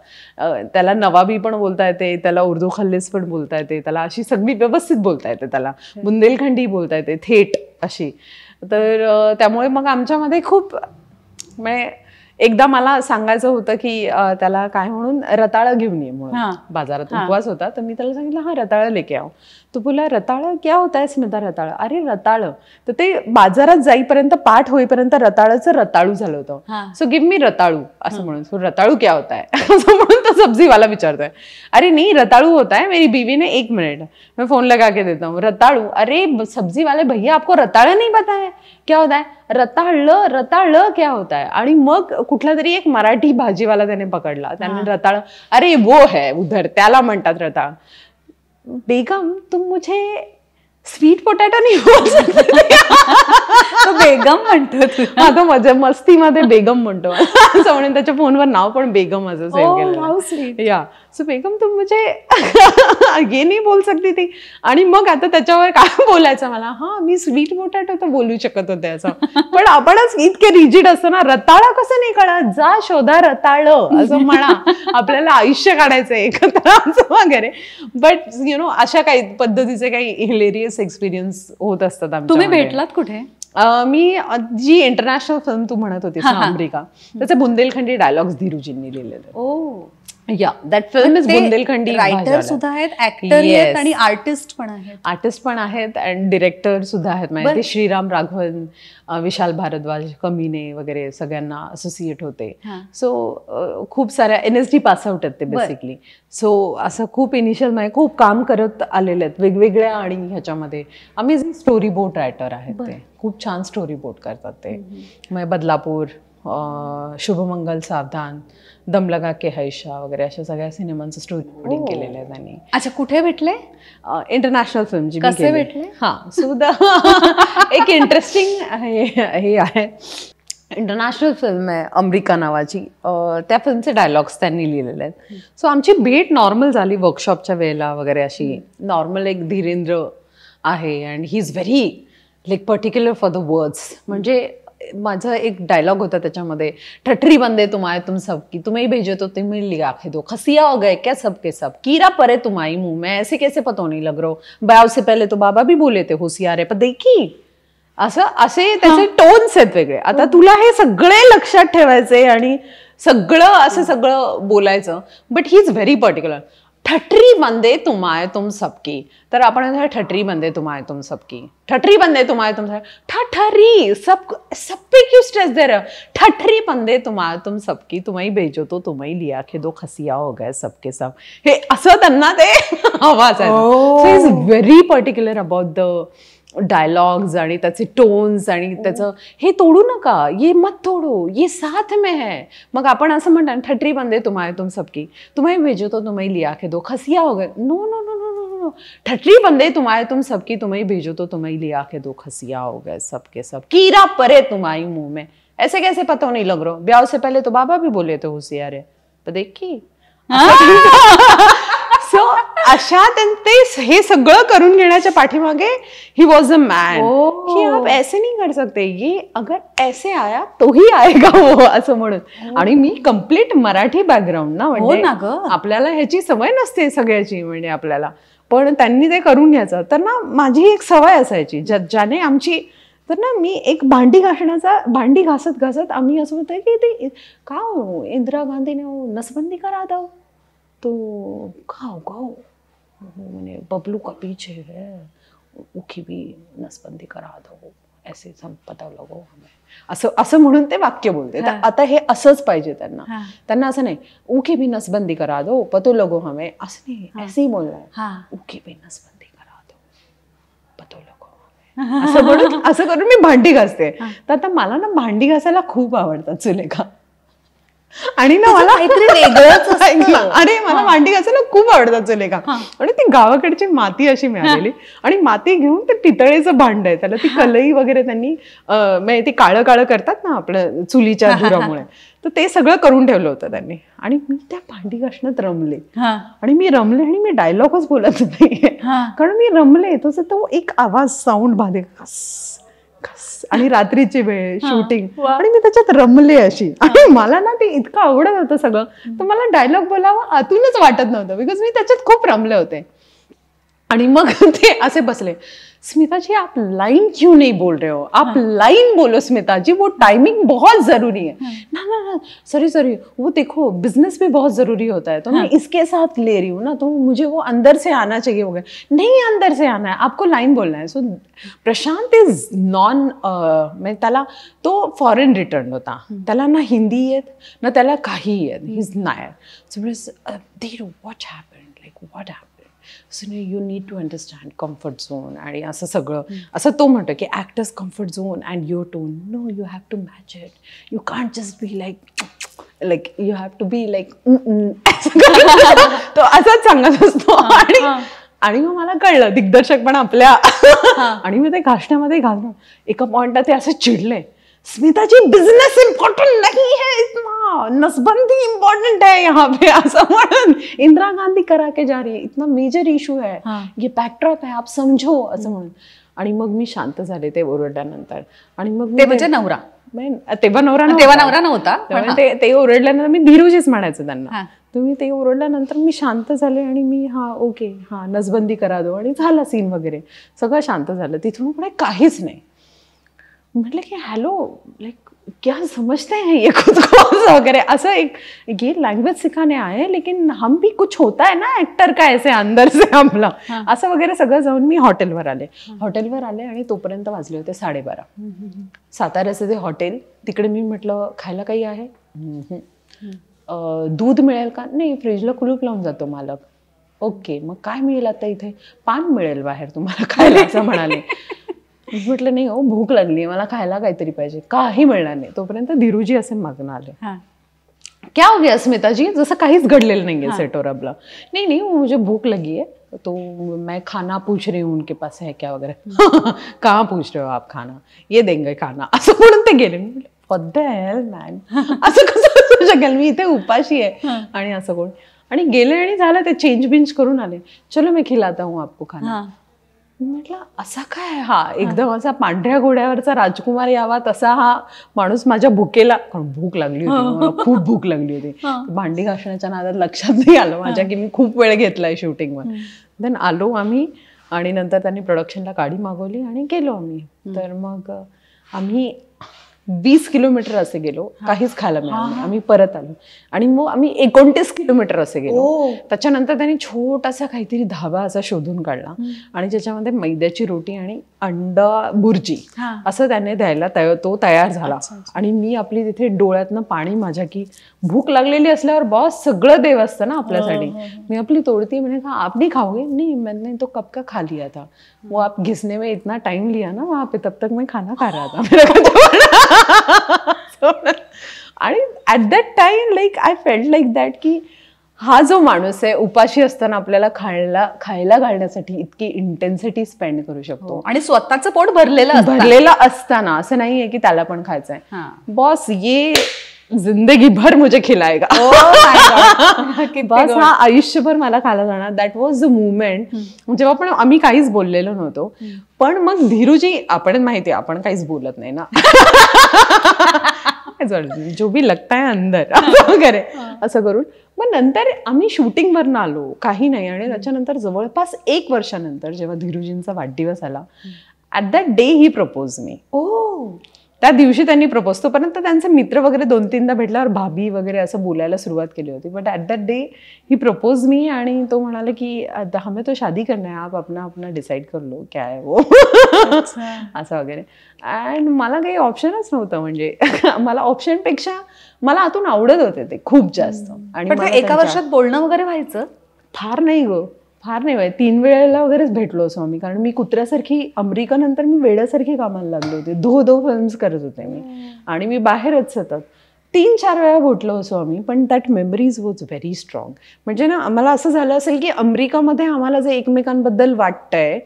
त्याला नवाबी पण बोलता येते त्याला उर्दू खल्लेस पण बोलता येते त्याला अशी सगळी व्यवस्थित बोलता येते त्याला बुंदेलखंडी बोलता येते थेट अशी तर त्यामुळे मग आमच्यामध्ये खूप म्हणजे एकदा मला सांगायचं होतं की त्याला काय म्हणून रताळं घेऊन ये म्हणून बाजारात उपवास होता तर मी त्याला सांगितलं हा रताळं लेके आहो तू बोला रताळं क्या होता आहे स्मिता रताळ अरे रताळ तर ते बाजारात जाईपर्यंत पाठ होईपर्यंत रताळाचं रताळू झालं होतं सो गिव मी रताळू असं म्हणून सो रताळू क्या होता है असं म्हणून तो सब्जीवाला विचारतोय अरे नाही रताळू होता है मेरी बीवी ने एक मिनिट मैं फोन लगा के देता हूँ रताळू अरे सब्जी वाले भैया आपको रताळ नहीं पता है क्या होता है रताळ रताळ क्या होता है आणि मग कुठला तरी एक मराठी भाजीवाला त्याने पकडला त्याने रताळ अरे वो है उधर त्याला म्हणतात रताळ बेगम तुम मुझे स्वीट पोटॅटो नाही बोल हो। तो बेगम म्हणतो आता मजा मस्तीमध्ये बेगम म्हणतो असं त्याच्या फोनवर नाव पण बेगम माझं या सो बेगम तुम म्हणजे ये नाही बोल सकती ती आणि मग आता त्याच्यावर काय बोलायचं मला हा मी स्वीट मोठ्याट होतं बोलू शकत होते असं पण आपणच इतके रिजिड असतो ना रताळा कसं नाही कळा जा शोधा रताळ असं म्हणा आपल्याला आयुष्य काढायचं एकत्र असं वगैरे बट यु नो अशा काही पद्धतीचे काही हिलेरियस एक्सपिरियन्स होत असतात तुम्ही भेटलात कुठे मी जी इंटरनॅशनल फिल्म तू म्हणत होती अमेरिका त्याचे बुंदेलखंडी डायलॉग्स धीरूजींनी लिहिलेले या that film is Bundelkhandi writer सुद्धा आहेत ऍक्टर आणि आर्टिस्ट पण आहेत आर्टिस्ट पण आहेत अँड डिरेक्टर सुद्धा आहेत म्हणजे श्रीराम राघवन विशाल भारद्वाज कमीने वगैरे सगळ्यांना असोसिएट होते सो खूप साऱ्या N S D pass out आहेत ते बेसिकली सो असं खूप इनिशियल म्हणजे खूप काम करत आलेले आहेत वेगवेगळ्या आणि ह्याच्यामध्ये अमेझिंग स्टोरी बोट रायटर आहेत ते खूप छान स्टोरी बोट करतात ते म्हणजे बदलापूर शुभमंगल सावधान दम लगा के हैशा वगैरे अशा सगळ्या सिनेमांचं स्टोरी रेकॉर्डिंग केलेलं आहे त्यांनी अच्छा कुठे भेटले इंटरनॅशनल फिल्म जी कसे भेटले हां सुद्धा एक इंटरेस्टिंग हे आहे इंटरनॅशनल फिल्म आहे अमरिका नावाची त्या फिल्मचे डायलॉग्स त्यांनी लिहिलेले आहेत सो आमची भेट नॉर्मल झाली वर्कशॉपच्या वेळेला वगैरे अशी नॉर्मल एक धीरेंद्र आहे and he is very like particular for the words म्हणजे माझं एक डायलॉग होता त्याच्यामध्ये ठठरी बंदे तुम्हाला तुम सब की तुम्हें भेजे तो तुम लिया खे दो खसिया हो गए क्या सब के सब कीरा परे तुम्हारी मुंह में ऐसे कैसे पतो नहीं लग रो हो? बाव से पहले तो बाबा भी बोले ते होशियार आहे पण देखी असं असे त्याचे टोन्स आहेत वेगळे आता तुला हे सगळे लक्षात ठेवायचे आणि सगळं असं सगळं बोलायचं but he is very particular ठटरी बंदे तुम आए तुम सबकी तर आपण ठटरी बंदे तुम आए तुम सबकी ठटरी बंदे तुम आए तुम सब ठठरी सब सब पे क्यों स्ट्रेस दे रहे हो ठटरी बंदे तुम आए तुम सबकी तुम्हें भेजो तो तुम्हें लिया के दो खसिया हो गए सबके सब हे असत अन्ना दे आवाज है so is very particular about the dialogues आणि त्याचे टोन्स आणि त्याचं हे तोडू नका ये मत तोडो ये साथ में है मग आपण असं म्हणणार ठटरी बंदे तुम्हारे तुम सबकी तुम्ही भेजो तो तुम्ही लिया के दो खसिया हो गए no no no no no no ठटरी बंदे तुम्हारे तुम सबकी तुम्ही भेजो तो तुम्ही लिया के दो खसिया हो गए सबके सब कीरा परे तुम्हारी मुंह में ऐसे कैसे पता नहीं लग रहा ब्याह से पहले तो बाबा भी बोले थे होशियार है पर तो देखी सो हाँ। अशा ते हे सगळं करून घेण्याच्या पाठीमागे ही वॉज अ मॅन की आप ऐसे नाही कर सकते ये अगर ऐसे आया तोही आएगा वो असं म्हणून आणि मी कम्प्लीट मराठी बॅकग्राऊंड ना हो म्हणजे आपल्याला ह्याची सवय नसते सगळ्याची म्हणजे आपल्याला पण त्यांनी ते करून घ्यायचं तर ना माझी एक सवय असायची ज्याने आमची तर ना मी एक भांडी घासण्याचा भांडी घासत घासत आम्ही असं होतं की ते का हो, इंदिरा गांधीने हो, नसबंदी करा दाव तो खाऊ खाऊ मैंने बबलू का पीछे है उखी बी नसबंदी करा दो असे पता लगो असं असं म्हणून ते वाक्य बोलते आता हे असच पाहिजे त्यांना त्यांना असं नाही उखी भी नसबंदी करा दो पतो लगो हमें असं नाही असंही बोलणार उखी भी नसबंदी करा दो पतो लगो असं म्हणून असं करून मी भांडी घासते तर आता मला ना भांडी घासायला खूप आवडतात सुलेखा आणि ना मला अरे मला मांडी घासायला ना खूप आवडतात का आणि ती गावाकडची माती अशी मिळालेली आणि माती घेऊन ते पितळेचं भांड आहे त्याला ती कलई वगैरे त्यांनी ते म्हणजे काळं काळं करतात ना आपलं चुलीच्या धुरामुळे तर ते सगळं करून ठेवलं होतं त्यांनी आणि मी त्या भांडी घासण्यात रमले आणि मी रमले आणि मी डायलॉगच बोलत नाही कारण मी रमले तो एक आवाज साऊंड भांडे आणि रात्रीची वेळ शूटिंग आणि मी त्याच्यात रमले अशी आणि मला ना ते इतकं आवडत होतं सगळं तर मला डायलॉग बोलावं आतूनच वाटत नव्हतं बिकॉज मी त्याच्यात खूप रमले होते आणि मग ते असे बसले स्मिता जी आप लाइन क्यों नहीं बोल रहे हो आप हाँ। लाइन बोलो स्मिता जी वो टाइमिंग बहुत जरूरी है हाँ। ना ना ना सॉरी सॉरी वो देखो बिजनेस में बहुत जरूरी होता है तो हाँ। मैं इसके साथ ले रही हूँ ना तो मुझे वो अंदर से आना चाहिए होगा नहीं अंदर से आना है आपको लाइन बोलना है सो प्रशांत इज नॉन मैं तला तो फॉरन रिटर्न होता हाँ। तला ना हिंदी है ना तला का येत ही इज नायर so what what so you need to understand comfort zone आणि असं सगळं असं तो म्हणतो की actors comfort zone and your tone no you have to match it you can't just be like like you have to be like तो असाच सांगत असतो आणि आणि मग मला कळलं दिग्दर्शक पण आपल्या आणि मी ते घासण्यामध्ये घालून एका पॉइंटला ते असं चिडले स्मिता जी बिझनेस इम्पॉर्टंट नाही है नसबंदी इम्पॉर्टंट है यहाँ पे असमर्थन इंदिरा गांधी करा के जा रही है इतना मेजर इशू है ये बॅकट्रॉप आहे आप समजो असं म्हणून आणि मग मी शांत झाले ते ओरडल्यानंतर आणि मग ते म्हणजे नवरा तेव्हा नवरा तेव्हा नवरा नव्हता ते ओरडल्यानंतर मी धीरूजीच म्हणायचं त्यांना तुम्ही ते ओरडल्यानंतर मी शांत झाले आणि मी हा ओके हा नसबंदी करा दो आणि झाला सीन वगैरे सगळं शांत झालं तिथून पुढे काहीच नाही म्हटलं की हॅलो लाईक क्या समजते हे ये खुद वगैरे एक गे लँग्वेज सिखाने आहे लेकिन हम भी कुछ होता है ना ऍक्टर काय ऐसे अंदर से हमला असं वगैरे सगळं जाऊन मी हॉटेलवर आले हॉटेलवर आले आणि तोपर्यंत वाजले होते साडेबारा साताऱ्याचं जे हॉटेल तिकडे मी म्हटलं खायला काही आहे दूध मिळेल का नाही फ्रीजला कुलूप लावून जातो मालक ओके मग काय मिळेल आता इथे पान मिळेल बाहेर तुम्हाला खायला असं म्हणाले म्हटलं नाही हो भूक लागली मला खायला काहीतरी पाहिजे काही मिळणार नाही तोपर्यंत धीरूजी असे मागणं आले क्या हो गया स्मिताजी जैसा काहीच घडलेलं नाही है सेट और अबला नहीं नहीं मुझे भूख लगी है तो मैं खाना पूछ रही हूँ उनके पास है क्या वगैरह हम्म. कहाँ पूछ रहे हो आप खाना ये देंगे खाना असं म्हणून ते गेले मॅन असं कसं असू शकेल मी इथे उपाशी आहे आणि असं कोण आणि गेले आणि झालं ते चेंज बिंज करून आले चलो मी खिलाता हूँ आपको खाना म्हटलं असा काय हा एकदम असा पांढऱ्या घोड्यावरचा राजकुमार यावा तसा हा माणूस माझ्या भुकेला भूक लागली होती खूप भूक लागली होती भांडी घासण्याच्या नादात लक्षात नाही आलं माझ्या की मी खूप वेळ घेतलाय शूटिंगवर देन आलो आम्ही आणि नंतर त्यांनी प्रोडक्शनला गाडी मागवली आणि गेलो आम्ही तर मग आम्ही वीस किलोमीटर असे गेलो काहीच खायला मिळालं आम्ही परत आलो आणि मग आम्ही एकोणतीस किलोमीटर असे गेलो त्याच्यानंतर त्यांनी छोटासा काहीतरी धाबा असा शोधून काढला आणि ज्याच्यामध्ये मैद्याची रोटी आणि अंडा बुर्जी असं त्याने द्यायला तो तयार झाला आणि मी आपली तिथे डोळ्यातनं पाणी माझ्या की भूक लागलेली असल्यावर बॉस सगळं देव असतं ना आपल्यासाठी हो, हो, हो. मी आपली तोडती म्हणे का आपली खाऊगे नाही मैंने तो कप का खा लिया था वो आप घिसने में इतना टाइम लिया ना वहां पे तब तक मैं खाना खा रहा था आणि at that time like I felt like that की हा जो माणूस आहे उपाशी असताना आपल्याला खायला खायला घालण्यासाठी इतकी इंटेन्सिटी स्पेंड करू शकतो हो. आणि स्वतःचं पोट भरलेलं भरलेलं असताना असं नाहीये की त्याला पण खायचं बॉस ये जिंदगी भर मुझे खिलाएगा oh बस हा आयुष्यभर मला खाला जाणार दॅट वॉज द मुवमेंट जेव्हा पण आम्ही काहीच बोललेलो नव्हतो पण मग धीरूजी आपण माहिती आपण काहीच बोलत नाही ना जो भी लगता है अंदर वगैरे असं करून मग नंतर आम्ही शूटिंग वरन आलो काही नाही आणि त्याच्यानंतर जवळपास एक वर्षानंतर जेव्हा धीरूजींचा वाढदिवस आला at that day he propose me ओ त्या दिवशी त्यांनी प्रपोज तोपर्यंत त्यांचे मित्र वगैरे दोन तीनदा भेटल्यावर भाभी वगैरे असं बोलायला सुरुवात केली होती but at that day he propose me आणि तो म्हणाला की हमे तो शादी करना आप अपना अपना डिसाईड कर लो क्या है वो असं वगैरे अँड मला काही ऑप्शनच नव्हतं म्हणजे मला ऑप्शनपेक्षा मला आतून आवडत होते ते खूप जास्त आणि एका वर्षात बोलणं वगैरे व्हायचं फार नाही गो फार नाही तीन वेळेला वगैरेच भेटलो असो आम्ही कारण मी कुत्र्यासारखी अमेरिकानंतर मी वेळासारखी कामाला लागले होते धो दो फिल्म्स करत होते मी आणि मी बाहेरच सतत तीन चार वेळा भेटलो असो आम्ही पण that memories was very strong म्हणजे ना आम्हाला असं झालं असेल की अमेरिकामध्ये आम्हाला जे एकमेकांबद्दल वाटतंय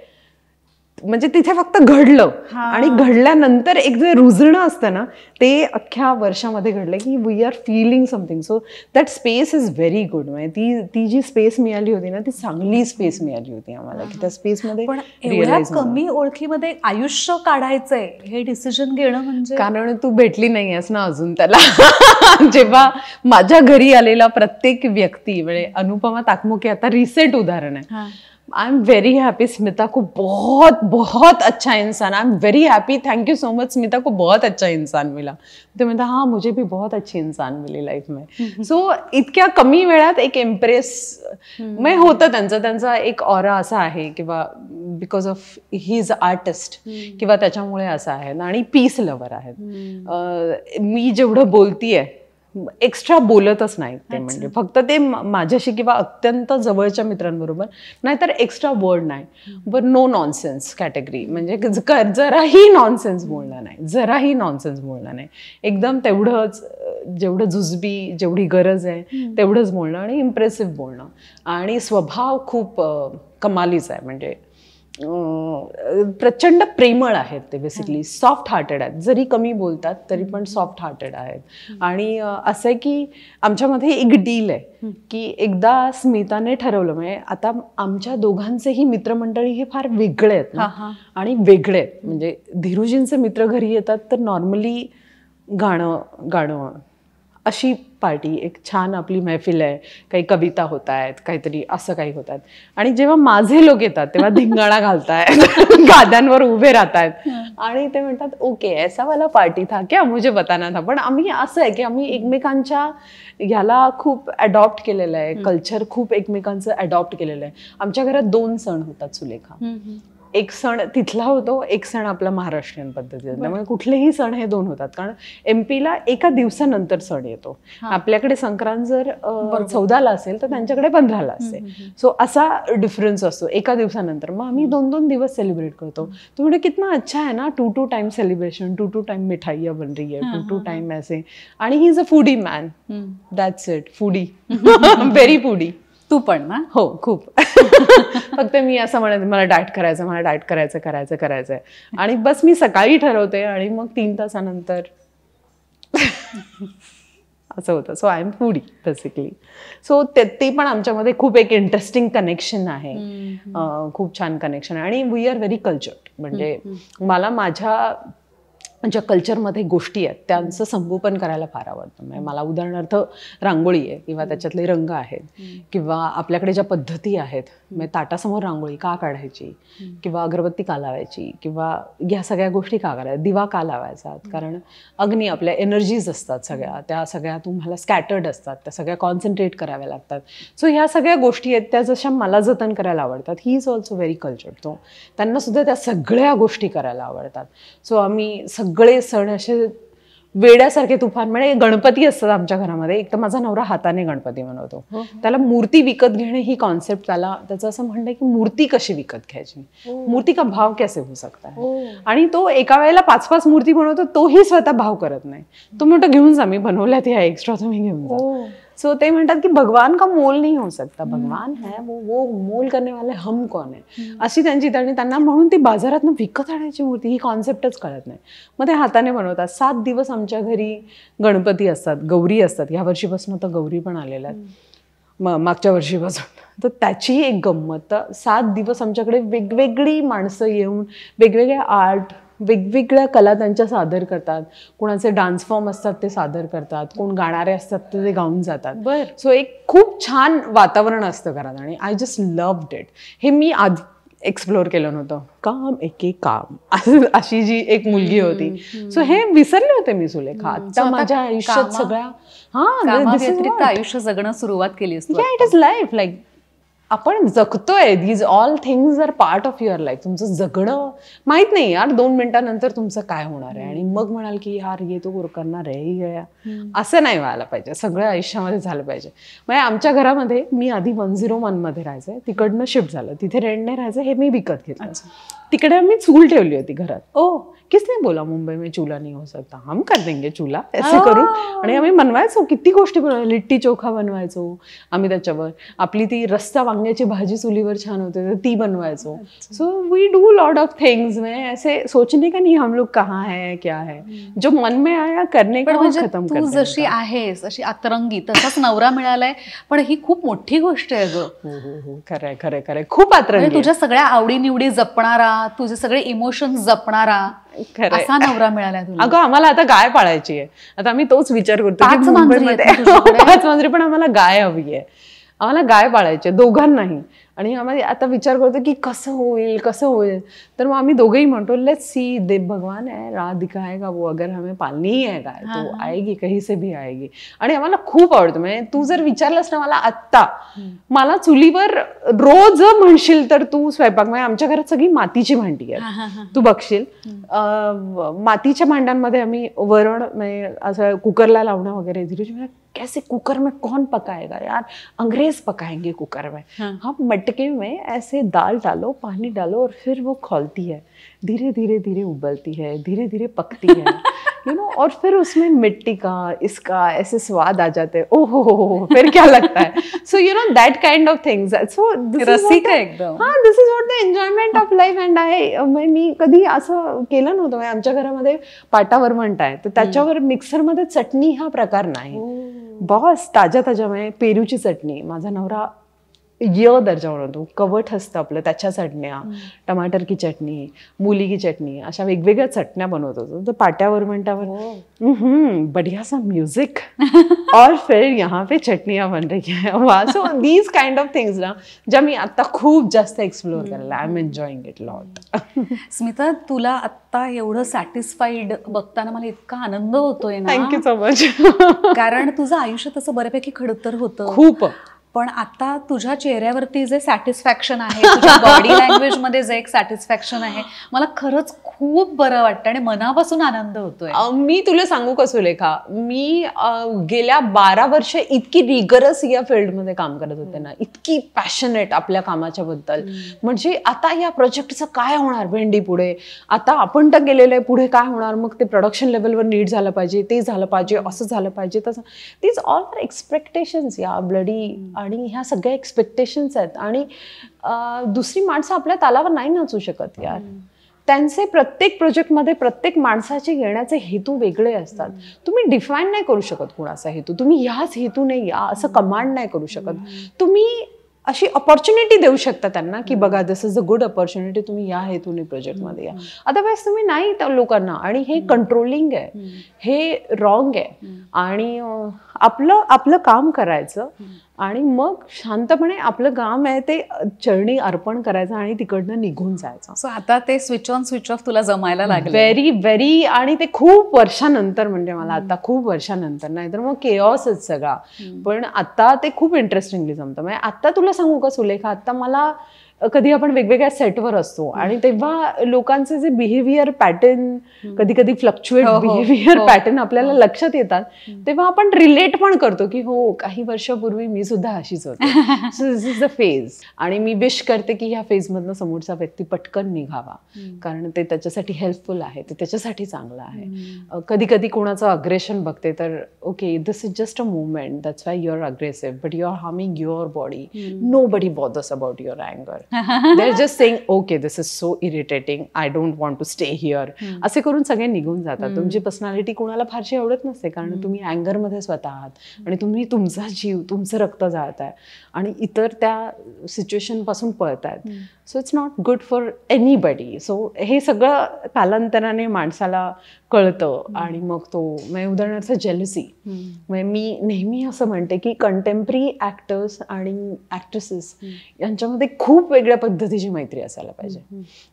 म्हणजे तिथे फक्त घडलं आणि घडल्यानंतर एक जे रुजणं असतं ना ते अख्ख्या वर्षामध्ये घडलं की we are feeling something so that space is very good म्हणजे ती ती जी स्पेस मिळाली होती ना ती चांगली स्पेस मिळाली होती आम्हाला की त्या स्पेसमध्ये कमी ओळखीमध्ये आयुष्य काढायचंय हे डिसिजन घेणं म्हणजे कारण तू भेटली नाही आहेस ना अजून त्याला जेव्हा माझ्या घरी आलेला प्रत्येक व्यक्ती म्हणजे अनुपमा ताकमुके आता रिसेंट उदाहरण आहे I am very happy Smita को बहुत बहुत अच्छा इंसान I am very happy thank you so much Smita को बहुत अच्छा इंसान मिला तो मैं हाँ मुझे भी बहुत अच्छी इन्सान मिली लाईफ में सो इतक्या कमी वेळात एक इम्प्रेस मग होतं त्यांचं त्यांचा एक ऑरा असा आहे किंवा because of he is artist किंवा त्याच्यामुळे असं आहे आणि पीस लवर आहेत मी जेवढं बोलतीये एक्स्ट्रा बोलतच नाही ते म्हणजे फक्त ते माझ्याशी किंवा अत्यंत जवळच्या मित्रांबरोबर नाहीतर एक्स्ट्रा वर्ड नाही बर नो नॉनसेन्स कॅटेगरी म्हणजे जराही नॉनसेन्स बोलणार नाही जराही नॉनसेन्स बोलणार नाही एकदम तेवढंच जेवढं झुजबी जेवढी गरज आहे तेवढंच बोलणं आणि इम्प्रेसिव्ह बोलणं आणि स्वभाव खूप कमालीचा आहे म्हणजे प्रचंड प्रेमळ आहेत ते बेसिकली सॉफ्ट हार्टेड आहेत जरी कमी बोलतात तरी पण सॉफ्ट हार्टेड आहेत आणि असं आहे की आमच्यामध्ये एक डील आहे की एकदा स्मिताने ठरवलं म्हणजे आता आमच्या दोघांचेही मित्रमंडळी हे फार वेगळे आहेत आणि वेगळे आहेत म्हणजे धीरुजींचे मित्र घरी येतात तर नॉर्मली गाणं गाणं अशी पार्टी एक छान आपली मैफिल आहे काही कविता होत आहेत काहीतरी असं काही होत आहेत आणि जेव्हा माझे लोक येतात तेव्हा धिंगाणा घालतायत गाद्यांवर उभे राहतायत आणि ते म्हणतात ओके ऐसा वाला पार्टी था क्या मुझे बताना था पण आम्ही असं आहे की आम्ही एकमेकांच्या ह्याला खूप अडॉप्ट केलेलं आहे कल्चर खूप एकमेकांचं अडॉप्ट केलेलं आहे आमच्या घरात दोन सण होतात सुलेखा एक सण तिथला होतो एक सण आपला महाराष्ट्रीयन पद्धतीचा त्यामुळे कुठलेही सण हे दोन होतात कारण एम पीला एका दिवसानंतर सण येतो आपल्याकडे संक्रांत जर चौदाला असेल तर त्यांच्याकडे पंधराला असेल सो असा डिफरन्स असतो एका दिवसानंतर मग आम्ही दोन दोन दिवस सेलिब्रेट करतो तो म्हणजे कितना अच्छा आहे ना two two time celebration two two time मिठाईया बन रही है टू टू टाइम ऐसे आणि he is a foodie man that's it foodie very foodie तू पण ना हो खूप फक्त मी असं म्हणत मला डाएट करायचं मला डाएट करायचं करायचं करायचंय आणि बस मी सकाळी ठरवते आणि मग तीन तासानंतर असं होतं so I am foodie basically so ते पण आमच्यामध्ये खूप एक इंटरेस्टिंग कनेक्शन आहे खूप छान कनेक्शन आहे आणि वी आर व्हेरी कल्चर्ड म्हणजे मला माझ्या ज्या कल्चरमध्ये गोष्टी आहेत त्यांचं संगोपन करायला फार आवडतं म्हणजे मला उदाहरणार्थ रांगोळी आहे किंवा त्याच्यातले रंग आहेत किंवा आपल्याकडे ज्या पद्धती आहेत म्हणजे ताटासमोर रांगोळी का काढायची किंवा अगरबत्ती का लावायची किंवा ह्या सगळ्या गोष्टी का करायच्या दिवा का लावायचा कारण अग्नी आपल्या एनर्जीज असतात सगळ्या त्या सगळ्या तुम्हाला स्कॅटर्ड असतात त्या सगळ्या कॉन्सन्ट्रेट कराव्या लागतात सो ह्या सगळ्या गोष्टी आहेत त्या जशा मला जतन करायला आवडतात he is also very culture तो त्यांना सुद्धा त्या सगळ्या गोष्टी करायला आवडतात सो आम्ही सग सगळे सण असे वेड्यासारखे तुफान म्हणजे गणपती असतात आमच्या घरामध्ये एक तर माझा नवरा हाताने गणपती बनवतो हो, हो. त्याला मूर्ती विकत घेणे ही कॉन्सेप्ट त्याला त्याचं असं म्हणणं की मूर्ती कशी विकत घ्यायची हो. मूर्ती का भाव कसे होऊ सकता आणि तो एका वेळेला पाच पाच मूर्ती बनवतो तोही स्वतः भाव करत नाही तो म्हणतो घेऊन जा मी बनवल्या त्या एक्स्ट्रा तुम्ही घेऊन जा सो ते म्हणतात की भगवान का मोल नाही होऊ सकता भगवान है वो वो मोल करने वाले हम कोण आहे अशी त्यांची आणि त्यांना म्हणून ती बाजारात विकत आणायची मूर्ती ही कॉन्सेप्टच कळत नाही मग ते हाताने बनवतात सात दिवस आमच्या घरी गणपती असतात गौरी असतात ह्या वर्षीपासून तर गौरी पण आलेल्या आहेत मग मागच्या वर्षीपासून तर त्याचीही एक गंमत सात दिवस आमच्याकडे वेगवेगळी माणसं येऊन वेगवेगळ्या आर्ट वेगवेगळ्या कला त्यांच्या सादर करतात कोणाचे डान्स फॉर्म असतात ते सादर करतात कोण गाणारे असतात ते ते गाऊन जातात बर सो एक खूप छान वातावरण असतं घरात आणि आय जस्ट लव इट हे मी आधी एक्सप्लोर केलं नव्हतं काम एके काम अशी जी एक मुलगी होती सो हे विसरले होते मी सुलेखा आता माझ्या आयुष्यात सगळ्या हा आयुष्य जगणं सुरुवात केली इट इज लाईफ लाईक आपण जगतोय these all thing are part of your life तुमचं जगणं माहित नाही यार दोन मिनिटानंतर तुमचं काय होणार आहे आणि मग म्हणाल की यार ये तो करणार आहे गया असं नाही व्हायला पाहिजे सगळं आयुष्यामध्ये झालं पाहिजे म्हणजे आमच्या घरामध्ये मी आधी वन झिरो वनमध्ये राहायचं तिकडनं शिफ्ट झालं तिथे नाही राहायचं हे मी विकत घेतलं तिकडे आम्ही चूल ठेवली होती घरात ओ किसने बोला मुंबई में चूल्हा नाही हो सकता हम कर देंगे चूल्हा असे करून आणि आम्ही बनवायचो किती गोष्टी लिट्टी चोखा बनवायचो आम्ही त्याच्यावर आपली ती रस्ता वांग्याची भाजी चुलीवर छान होते तर ती बनवायचो so we do lot of things मे असे सोचने का नाही हम लोग कहाँ है क्या है जो मन में आया करने का म्हणजे खतम तू जशी आहेस अशी अतरंगी तसाच नवरा मिळालाय पण ही खूप मोठी गोष्ट आहे ग हो, हो, हो, खरंय खरं खरंय खूप म्हणजे अतरंगी तुझ्या सगळ्या आवडीनिवडी जपणारा तुझे सगळे इमोशन जपणारा असा नवरा मिळाला तुला अगं आम्हाला आता गाय पाळायची आहे आता आम्ही तोच विचार करतो पाच मांजरी पण आम्हाला गाय हवी आहे आम्हाला गाय पाळायची दोघांनाही आणि आम्हाला आता विचार करतो की कसं होईल कसं होईल तर मग आम्ही दोघेही म्हणतो लेट्स सी देव भगवान आहे आहे का वो अगर हमें पालनी आहे का तो आएगी कहीं से भी आएगी आणि आम्हाला खूप आवडतो म्हणजे तू जर विचारलंस ना मला आत्ता मला चुलीवर रोज म्हणशील तर तू स्वयंपाक म्हणजे आमच्या घरात सगळी मातीची भांडी आहे तू बघशील मातीच्या भांड्यांमध्ये आम्ही वरण म्हणजे असं कुकरला लावणं वगैरे कैसे कुकर में कौन पकाएगा यार अंग्रेज पकाएंगे कुकर में हाँ। हम मटके में ऐसे दाल डालो पानी डालो और फिर वो खोलती है धीरे धीरे धीरे उबलती है धीरे धीरे पकती है यू नो और फिर उसमें मिट्टी का इसका ऐसे स्वाद आ जाते हैं हो फिर क्या लगता है so you know that kind of things so का एकदम हां this is what the enjoyment of life and I मी कधी असं केलं नव्हतं म्हणजे आमच्या घरामध्ये पाटावर आहे तर त्याच्यावर मिक्सरमध्ये चटणी हा प्रकार नाही बॉस ताज्या ताज्या म्हणजे पेरूची चटणी माझा नवरा य दर्जावर होतो कवट असतं आपलं त्याच्या चटण्या टमाटर की चटणी मुली की चटणी अशा वेगवेगळ्या चटण्या बनवत होतो तर पाट्यावर म्हणतावर बढियासा म्युझिक और फिर यहाँ पे चटणी बन रही है so these kind of things ना ज्या मी आता खूप जास्त एक्सप्लोअर करायला I am enjoying it lot Smita तुला आत्ता एवढं सॅटिस्फाईड बघताना मला इतका आनंद होतोय थँक्यू सो मच कारण तुझं आयुष्य तसं बऱ्यापैकी खडतर होतं खूप पण आता तुझ्या चेहऱ्यावरती जे सॅटिस्फॅक्शन आहे तुझ्या बॉडी लँग्वेजमध्ये जे एक सॅटिस्फॅक्शन आहे मला खरंच खूप बरं वाटतं आणि मनापासून आनंद होतोय मी तुला सांगू कसो लेखा मी गेल्या बारा वर्ष इतकी रिगरस या फील्डमध्ये काम करत होते ना इतकी पॅशनेट आपल्या कामाच्या बद्दल म्हणजे आता या प्रोजेक्टचं काय होणार भेंडी पुढे आता आपण तर गेलेलं आहे पुढे काय होणार मग ते प्रोडक्शन लेवलवर नीट झालं पाहिजे ते झालं पाहिजे असं झालं पाहिजे तसं तीज ऑल आर एक्सपेक्टेशन्स या ब्लडी आणि ह्या सगळ्या एक्सपेक्टेशन्स आहेत आणि दुसरी माणसं आपल्या तालावर नाही नाचू शकत यार त्यांचे प्रत्येक प्रोजेक्टमध्ये प्रत्येक माणसाचे घेण्याचे हेतू वेगळे असतात तुम्ही डिफाईन नाही करू शकत कुणाचा हेतू तुम्ही ह्याच हेतूने या असं कमांड नाही करू शकत तुम्ही अशी अपॉर्च्युनिटी देऊ शकता त्यांना की बघा this is a good opportunity तुम्ही या हेतूने प्रोजेक्टमध्ये या अदरवाईज तुम्ही नाही त्या लोकांना आणि हे कंट्रोलिंग आहे हे रॉंग आहे आणि आपलं आपलं काम करायचं आणि मग शांतपणे आपलं काम आहे ते चरणी अर्पण करायचं आणि तिकडनं निघून जायचं सो आता ते स्विच ऑन स्विच ऑफ तुला जमायला लागलं व्हेरी व्हेरी आणि ते खूप वर्षानंतर म्हणजे मला आता खूप वर्षानंतर तर मग केऑसच सगळा पण आता ते खूप इंटरेस्टिंगली जमतं म्हणजे आता तुला सांगू का सुलेखा आता मला कधी आपण वेगवेगळ्या सेटवर असतो आणि तेव्हा लोकांचे जे बिहेवियर पॅटर्न कधी कधी फ्लक्च्युएट बिहेवियर पॅटर्न आपल्याला हो. लक्षात येतात तेव्हा आपण रिलेट पण करतो की हो काही वर्षापूर्वी मी सुद्धा अशीच होते so this is the phase आणि मी विश करते की ह्या फेजमधनं समोरचा व्यक्ती पटकन निघावा कारण ते त्याच्यासाठी हेल्पफुल आहे ते त्याच्यासाठी चांगलं आहे कधी कधी कोणाचं अग्रेशन बघते तर okay this is just a moment that's why your aggressive but you are harming your body nobody bothers about your अँगर there just saying okay this is so irritating I don't want to stay here असे करून सगळे निघून जातात तुमची पर्सनॅलिटी कोणाला फारशी आवडत नसते कारण तुम्ही अँगरमध्ये स्वतः आहात आणि तुम्ही तुमचा जीव तुमचं रक्त जाळत आहे आणि इतर त्या सिच्युएशनपासून पळत आहेत so it's not good for anybody so हे सगळं कालांतराने माणसाला कळतं आणि मग तो म्हणजे उदाहरणार्थ जेलसी म्हणजे मी नेहमी असं म्हणते की कंटेम्परी ऍक्टर्स आणि ऍक्ट्रेसेस यांच्यामध्ये खूप वेगळ्या पद्धतीची मैत्री असायला पाहिजे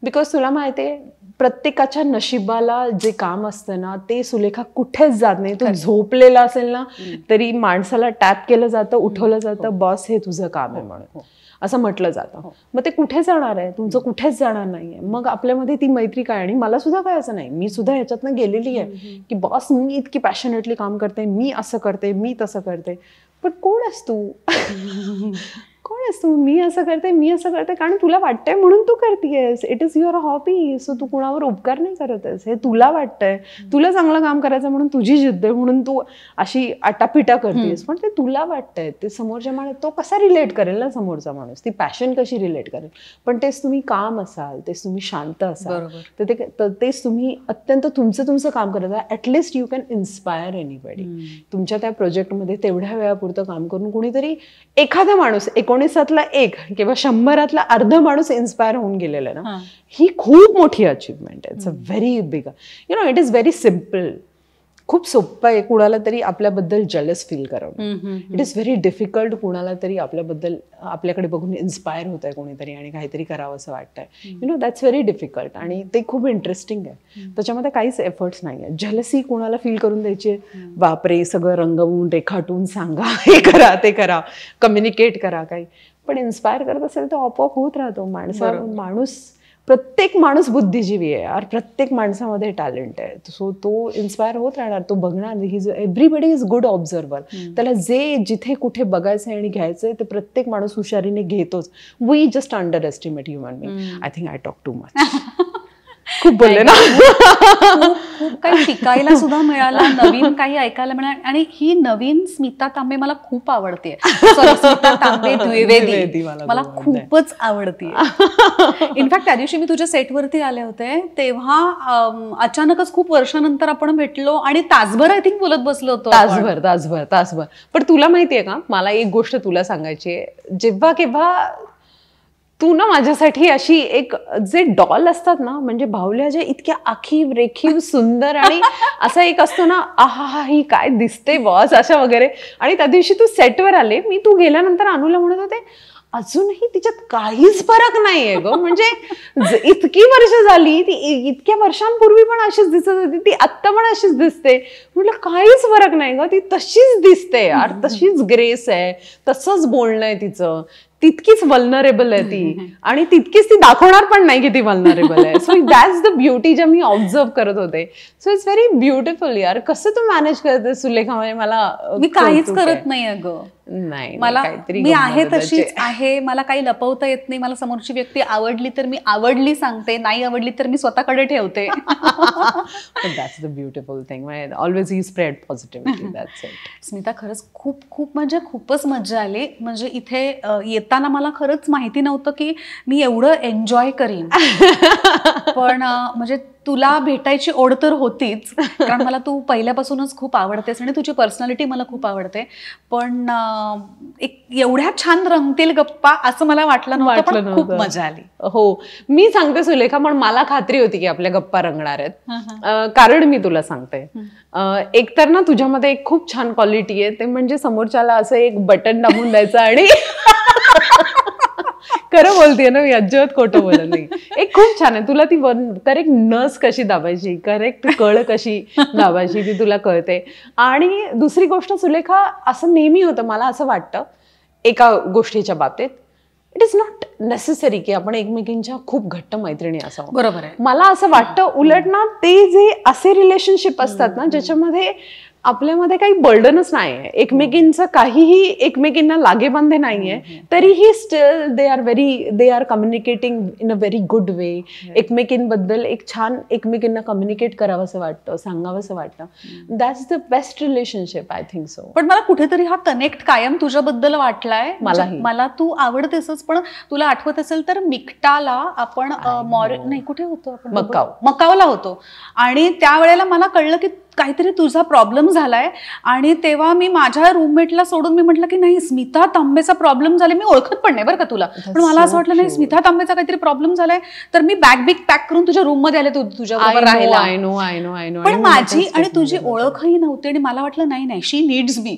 बिकॉज तुला माहिती आहे प्रत्येकाच्या नशिबाला जे काम असतं ना ते सुलेखा कुठेच जात नाही तो झोपलेला असेल ना तरी माणसाला टॅप केलं जातं उठवलं जातं हो. बॉस हे तुझं काम आहे हो, म्हणून हो. असं म्हटलं जातं हो. मग ते कुठे जाणार आहे तुमचं कुठेच जाणार नाहीये मग आपल्यामध्ये ती मैत्री काय आणि मला सुद्धा काय असं नाही मी सुद्धा ह्याच्यातनं गेलेली आहे की बॉस मी इतकी पॅशनेटली काम करते मी असं करते मी तसं करते पण कोण असतो तू कोण आहेस तू मी असं करते मी असं करते कारण तुला वाटतंय म्हणून तू करतेयस it is your hobby so तू कुणावर उपकार नाही करत आहेस हे तुला वाटतंय तुला चांगलं काम करायचं म्हणून तुझी जिद्द आहे म्हणून तू अशी आटापिटा करतेस पण ते तुला वाटतंय ते समोरच्या माणूस तो कसा रिलेट करेल ना समोरचा माणूस ती पॅशन कशी रिलेट करेल पण तेच तुम्ही काम असाल तेच तुम्ही शांत असाल तर तेच तुम्ही अत्यंत तुमचं तुमचं काम करत आहात at least you can inspire anybody तुमच्या त्या प्रोजेक्टमध्ये तेवढ्या वेळापुरतं काम करून कोणीतरी एखादा माणूस एकोण एकोणीसातला एक किंवा शंभरातला अर्ध माणूस इन्स्पायर होऊन गेलेला ना ही खूप मोठी अचीवमेंट आहे it's a very big you know it is very simple खूप सोपं आहे कुणाला तरी आपल्याबद्दल जलस फील करावं इट इज व्हेरी डिफिकल्ट कुणाला तरी आपल्याबद्दल आपल्याकडे बघून इन्स्पायर होत आहे कोणीतरी आणि काहीतरी करावं असं वाटतंय you know that's very difficult आणि ते खूप इंटरेस्टिंग आहे त्याच्यामध्ये काहीच एफर्ट्स नाही आहे जलसी कोणाला फील करून द्यायची बापरे सगळं रंगवून रेखाटून सांगा हे करा ते करा कम्युनिकेट करा काही पण इन्स्पायर करत असेल तर आपोआप होत राहतो माणसा माणूस प्रत्येक माणूस बुद्धिजीवी आहे आणि प्रत्येक माणसामध्ये टॅलेंट आहे सो तो इन्स्पायर होत राहणार तो बघणार ही एव्हरीबडी इज गुड ऑब्झर्वर त्याला जे जिथे कुठे बघायचं आणि घ्यायचं ते प्रत्येक माणूस हुशारीने घेतोच we just underestimate human मी I think I talk too much खूप बोलले ना खूप काही शिकायला सुद्धा मिळालं नवीन काही ऐकायला मिळालं आणि ही नवीन स्मिता तांबे मला खूप आवडते तांबे द्विवेदी मला खूपच आवडते इनफॅक्ट त्या दिवशी मी तुझ्या सेटवरती आले होते तेव्हा अचानकच खूप वर्षानंतर आपण भेटलो आणि तासभर आय थिंक बोलत बसलो होतो तासभर तासभर तासभर पण तुला माहितीये का मला एक गोष्ट तुला सांगायची जेव्हा केव्हा तू ना माझ्यासाठी अशी एक जे डॉल असतात ना म्हणजे भाऊल्या ज्या इतक्या आखीव रेखीव सुंदर आणि असा एक असतो ना आहा ही काय दिसते बॉस अशा वगैरे आणि त्या दिवशी तू सेटवर आले मी तू गेल्यानंतर अनुला म्हणत होते अजूनही तिच्यात काहीच फरक नाहीये ग म्हणजे इतकी वर्ष झाली ती इतक्या वर्षांपूर्वी पण अशीच दिसत होती ती आत्ता पण अशीच दिसते म्हटलं काहीच फरक नाही ग ती तशीच दिसते यार तशीच ग्रेस आहे तसंच बोलणं आहे तिचं तितकीच वल्नरेबल आहे ती आणि तितकीच ती दाखवणार पण नाही की ती वल्नरेबल आहे सो दॅट्स द ब्युटी जे मी ऑब्झर्व करत होते सो इट्स व्हेरी ब्युटिफुल यार कसं तू मॅनेज करते सुलेखा म्हणजे मला मी काहीच करत नाही अगं नाही मला मी आहे तशी आहे मला काही लपवता येत नाही मला समोरची व्यक्ती आवडली तर मी आवडली सांगते नाही आवडली तर मी स्वतःकडे ठेवते द ब्युटिफुल थिंग ऑलवेज ही स्प्रेड पॉझिटिव्ह स्मिता खरंच खूप खूप म्हणजे खूपच मजा आली म्हणजे इथे येताना मला खरंच माहिती नव्हतं की मी एवढं एन्जॉय करीन पण म्हणजे तुला भेटायची ओढ तर होतीच कारण मला तू पहिल्यापासूनच खूप आवडतेस आणि तुझी पर्सनॅलिटी मला खूप आवडते पण एक एवढ्या छान रंगतील गप्पा असं मला वाटलं वाटलं खूप मजा आली हो मी सांगते सुलेखा पण मला खात्री होती की आपल्या गप्पा रंगणार आहेत कारण मी तुला सांगते एकतर ना तुझ्यामध्ये एक खूप छान क्वालिटी आहे ते म्हणजे समोरच्याला असं एक बटन दाबून द्यायचं आणि खरं बोलते ना मी अजिबात खोटं बोलत नाही एक खूप छान आहे तुला ती करेक्ट नस कशी दाबायची करेक्ट कळ कशी दाबायची ती तुला कळते आणि दुसरी गोष्ट सुलेखा असं नेहमी होतं मला असं वाटतं एका गोष्टीच्या बाबतीत इट इज नॉट नेसेसरी की आपण एकमेकींच्या खूप घट्ट मैत्रिणी असावं बरोबर आहे मला असं वाटतं उलट ना ते जे असे रिलेशनशिप असतात ना ज्याच्यामध्ये आपल्यामध्ये काही बर्डनच नाहीये एकमेकींचं काहीही एकमेकींना लागेबांधे नाहीये तरीही still they are very they are communicating in a very good way एकमेकींबद्दल एक छान एकमेकींना कम्युनिकेट असं वाटतं असं वाटतं that's the best relationship I think so पण मला कुठेतरी हा कनेक्ट कायम तुझ्याबद्दल वाटलाय म्हणजे मला मला तू आवडतेसच पण तुला आठवत असेल तर मिकटाला आपण मॉर नाही कुठे होतो मकाव मकावला होतो आणि त्यावेळेला मला कळलं की काहीतरी तुझा प्रॉब्लेम झालाय आणि तेव्हा मी माझ्या रूममेटला सोडून मी म्हटलं की नाही स्मिता तांबेचा प्रॉब्लेम झाला मी ओळखत पण नाही बरं का तुला पण मला असं वाटलं नाही स्मिता तांबेचा काहीतरी प्रॉब्लेम झालाय तर मी बॅग बिग पॅक करून तुझ्या रूम मध्ये आले तुझ्या राहिला पण माझी आणि तुझी ओळखही नव्हती आणि मला वाटलं नाही नाही she needs me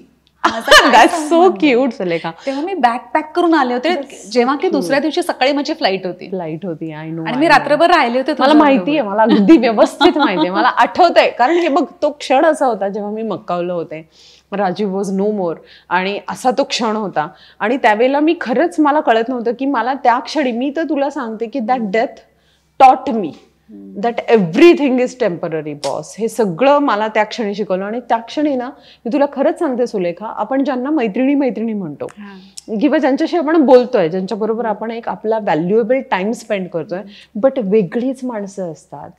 so cute Sulekha तेव्हा मी बॅग पॅक करून आले होते जेव्हा की दुसऱ्या दिवशी सकाळी माझी फ्लाईट होती फ्लाईट होती आय नो आणि मी रात्रभर राहिले होते मला माहिती आहे मला अगदी व्यवस्थित माहिती आहे मला आठवतंय कारण हे बघ तो क्षण असा होता जेव्हा मी मक्कावलं होते राजीव वॉज नो मोर आणि असा तो क्षण होता आणि त्यावेळेला मी खरंच मला कळत नव्हतं की मला त्या क्षणी मी तर तुला सांगते की that death taught me that everything is temporary boss हे सगळं मला त्या क्षणी शिकवलं आणि त्या क्षणी ना मी तुला खरंच सांगते सुलेखा आपण ज्यांना मैत्रिणी मैत्रिणी म्हणतो किंवा ज्यांच्याशी आपण बोलतोय ज्यांच्या बरोबर आपण एक आपला व्हॅल्युएबल टाइम स्पेंड करतोय बट वेगळीच माणसं असतात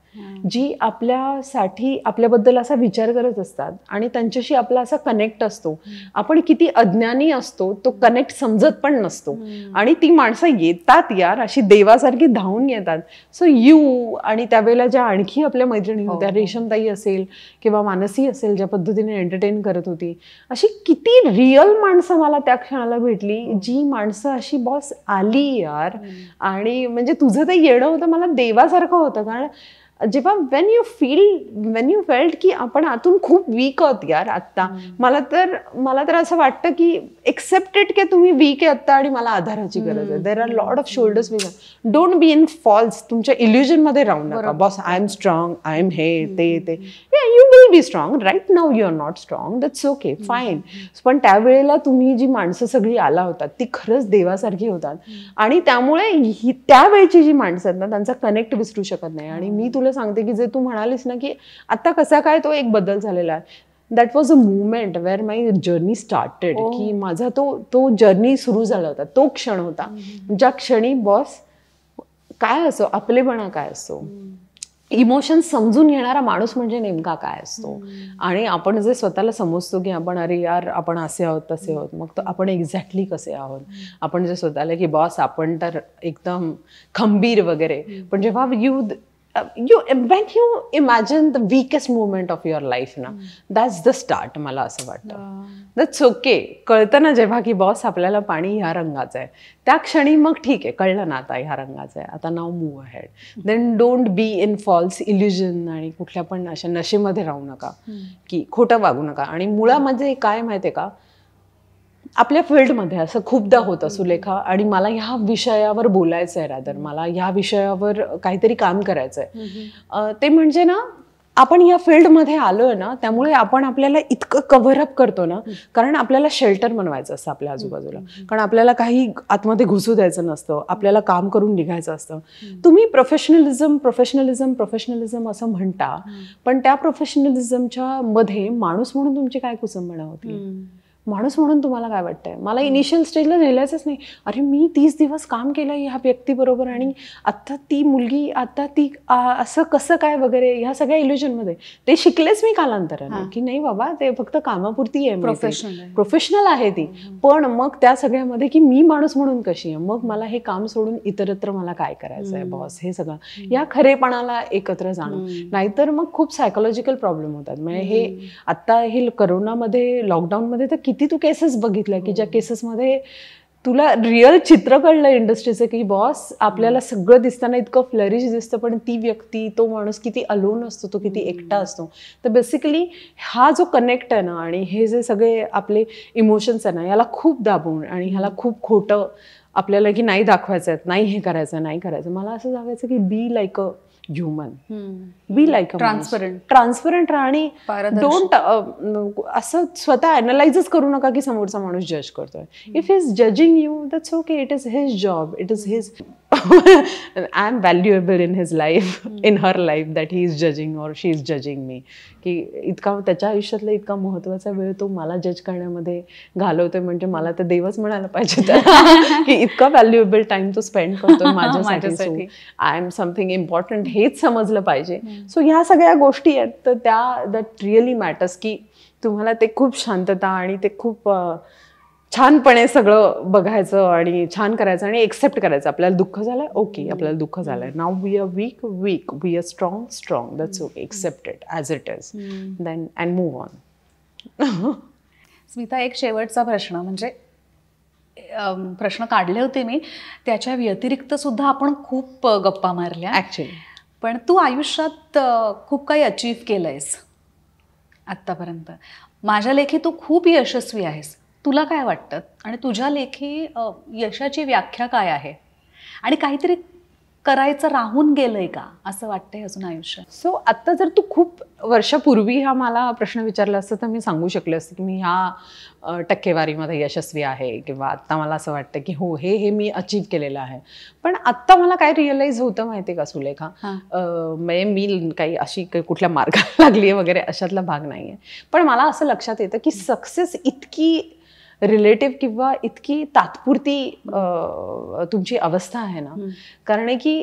जी आपल्यासाठी आपल्याबद्दल असा विचार करत असतात आणि त्यांच्याशी आपला असा कनेक्ट असतो आपण किती अज्ञानी असतो तो कनेक्ट समजत पण नसतो आणि ती माणसं येतात यार अशी देवासारखी धावून येतात सो यू आणि त्यावेळेला ज्या आणखी आपल्या मैत्रिणी होत्या हो, हो. रेशमताई असेल किंवा मानसी असेल ज्या पद्धतीने एंटरटेन करत होती अशी किती रिअल माणसं मला त्या क्षणाला भेटली हो. जी माणसं अशी बॉस आली यार आणि म्हणजे तुझं ते येणं होतं मला देवासारखं होतं कारण जेव्हा when you feel when you felt की आपण आतून खूप वीक आहोत यार आत्ता मला तर मला तर असं वाटतं की एक्सेप्टेड की तुम्ही वीक आहे आत्ता आणि मला आधाराची गरज आहे there are lot of shoulders we don't be in false तुमच्या इल्युजनमध्ये राहू नका boss I am strong I am हे ते ते you will be strong right now you are not strong that's okay fine पण त्यावेळेला तुम्ही जी माणसं सगळी आला होतात ती खरंच देवासारखी होतात आणि त्यामुळे ही त्यावेळची जी माणसं आहेत ना त्यांचा कनेक्ट विसरू शकत नाही आणि मी तुला तुला सांगते की जे तू म्हणालीस ना की आता कसा काय तो एक बदल झालेला आहे that was a moment where my journey started की माझा तो तो जर्नी सुरू झाला होता तो क्षण होता mm-hmm. ज्या क्षणी बॉस काय असो आपलेपणा काय असो इमोशन mm. समजून घेणारा माणूस म्हणजे नेमका काय असतो mm. आणि आपण जे स्वतःला समजतो की आपण अरे यार आपण असे आहोत तसे आहोत मग तो आपण एक्झॅक्टली कसे आहोत mm. आपण जे स्वतःला की बॉस आपण तर एकदम खंबीर वगैरे पण जेव्हा you you uh, you you you the the weakest moment of your life ना दॅट्स द स्टार्ट मला असं वाटतं दॅट्स ओके कळतं ना जेव्हा की बॉस आपल्याला पाणी ह्या रंगाचं आहे त्या क्षणी मग ठीक आहे कळलं ना आता ह्या रंगाचं आहे आता now move ahead then don't be in false illusion आणि कुठल्या पण अशा नशेमध्ये राहू नका hmm. की खोटं वागू नका आणि मुळामध्ये काय माहिती आहे का आपल्या फील्डमध्ये असं खूपदा होतं सुलेखा आणि मला ह्या विषयावर बोलायचं आहे रादर मला ह्या विषयावर काहीतरी काम करायचं आहे ते म्हणजे ना आपण या फील्डमध्ये आलोय ना त्यामुळे आपण आपल्याला इतकं अप करतो ना कारण आपल्याला शेल्टर बनवायचं असतं आपल्या आजूबाजूला कारण आपल्याला काही आतमध्ये घुसू द्यायचं नसतं आपल्याला काम करून निघायचं असतं तुम्ही प्रोफेशनलिझम प्रोफेशनलिझम प्रोफेशनलिझम असं म्हणता पण त्या प्रोफेशनलिझमच्या मध्ये माणूस म्हणून तुमची काय कुसंबणा होती माणूस म्हणून तुम्हाला काय वाटतंय मला इनिशियल स्टेजला नेलायचंच नाही अरे मी तीस दिवस काम केलं ह्या व्यक्तीबरोबर आणि आत्ता ती मुलगी आता ती असं कसं काय वगैरे ह्या सगळ्या मध्ये ते शिकलेच मी कालांतर की नाही बाबा ते फक्त कामापुरती आहे प्रोफेशनल प्रोफेशनल आहे ती पण मग त्या सगळ्यामध्ये की मी माणूस म्हणून कशी आहे मग मला हे काम सोडून इतरत्र मला काय करायचं आहे बॉस हे सगळं या खरेपणाला एकत्र जाणं नाहीतर मग खूप सायकोलॉजिकल प्रॉब्लेम होतात म्हणजे हे आता हे करोनामध्ये लॉकडाऊनमध्ये तर किती किती तू केसेस बघितल्या की ज्या केसेसमध्ये हो. तुला रिअल चित्र कळलं इंडस्ट्रीचं की बॉस आपल्याला हो. सगळं दिसताना इतकं फ्लरिश दिसतं पण ती व्यक्ती तो माणूस किती अलोन असतो तो किती एकटा असतो तर बेसिकली हा जो कनेक्ट आहे ना आणि हे जे सगळे आपले इमोशन्स आहे ना याला खूप दाबून आणि ह्याला खूप खोटं आपल्याला की नाही दाखवायचं आहे नाही हे करायचं नाही करायचं मला असं सांगायचं की be like a human be like transparent transparent राहा आणि डोंट असं स्वतः अनालाइजच करू नका की समोरचा माणूस जज करतोय if is judging you that's okay it is his job it is his I am valuable in his life in her life that he is judging और शी इज जजिंग मी की इतका त्याच्या आयुष्यातला इतका महत्वाचा वेळ तो मला जज करण्यामध्ये घालवतोय म्हणजे मला तर देवच म्हणायला पाहिजे तर की इतका व्हॅल्युएबल टाइम तो स्पेंड करतो माझ्या माझ्यासाठी आय एम समथिंग इम्पॉर्टंट हेच समजलं पाहिजे सो hmm. ह्या सगळ्या गोष्टी आहेत तर त्या दॅट रिअली मॅटर्स की तुम्हाला ते खूप शांतता आणि ते खूप छानपणे सगळं बघायचं आणि छान करायचं आणि एक्सेप्ट करायचं आपल्याला दुःख झालंय ओके आपल्याला दुःख झालंय now we are weak weak we are strong strong that's okay accepted as it is then and move on Smita एक शेवटचा प्रश्न म्हणजे प्रश्न काढले होते मी त्याच्या व्यतिरिक्त सुद्धा आपण खूप गप्पा मारल्या ॲक्च्युली पण तू आयुष्यात खूप काही अचीव केलं आहेस आत्तापर्यंत माझ्या लेखी तू खूप यशस्वी आहेस तुला काय वाटतं आणि तुझ्या लेखी यशाची व्याख्या काय आहे आणि काहीतरी करायचं राहून गेलंय का असं वाटतंय अजून आयुष्य सो so, आत्ता जर तू खूप वर्षापूर्वी हा मला प्रश्न विचारला असतं तर मी सांगू शकले असते की मी ह्या टक्केवारीमध्ये यशस्वी आहे किंवा आत्ता मला असं वाटतं की हो हे हे मी अचीव्ह केलेलं आहे पण आत्ता मला काय रिअलाईज होतं माहिती का सुलेखा म्हणजे मी काही अशी काही कुठल्या मार्गाला लागली आहे वगैरे अशातला भाग नाही आहे पण मला असं लक्षात येतं की सक्सेस इतकी रिलेटिव्ह किंवा इतकी तात्पुरती तुमची अवस्था आहे ना कारण की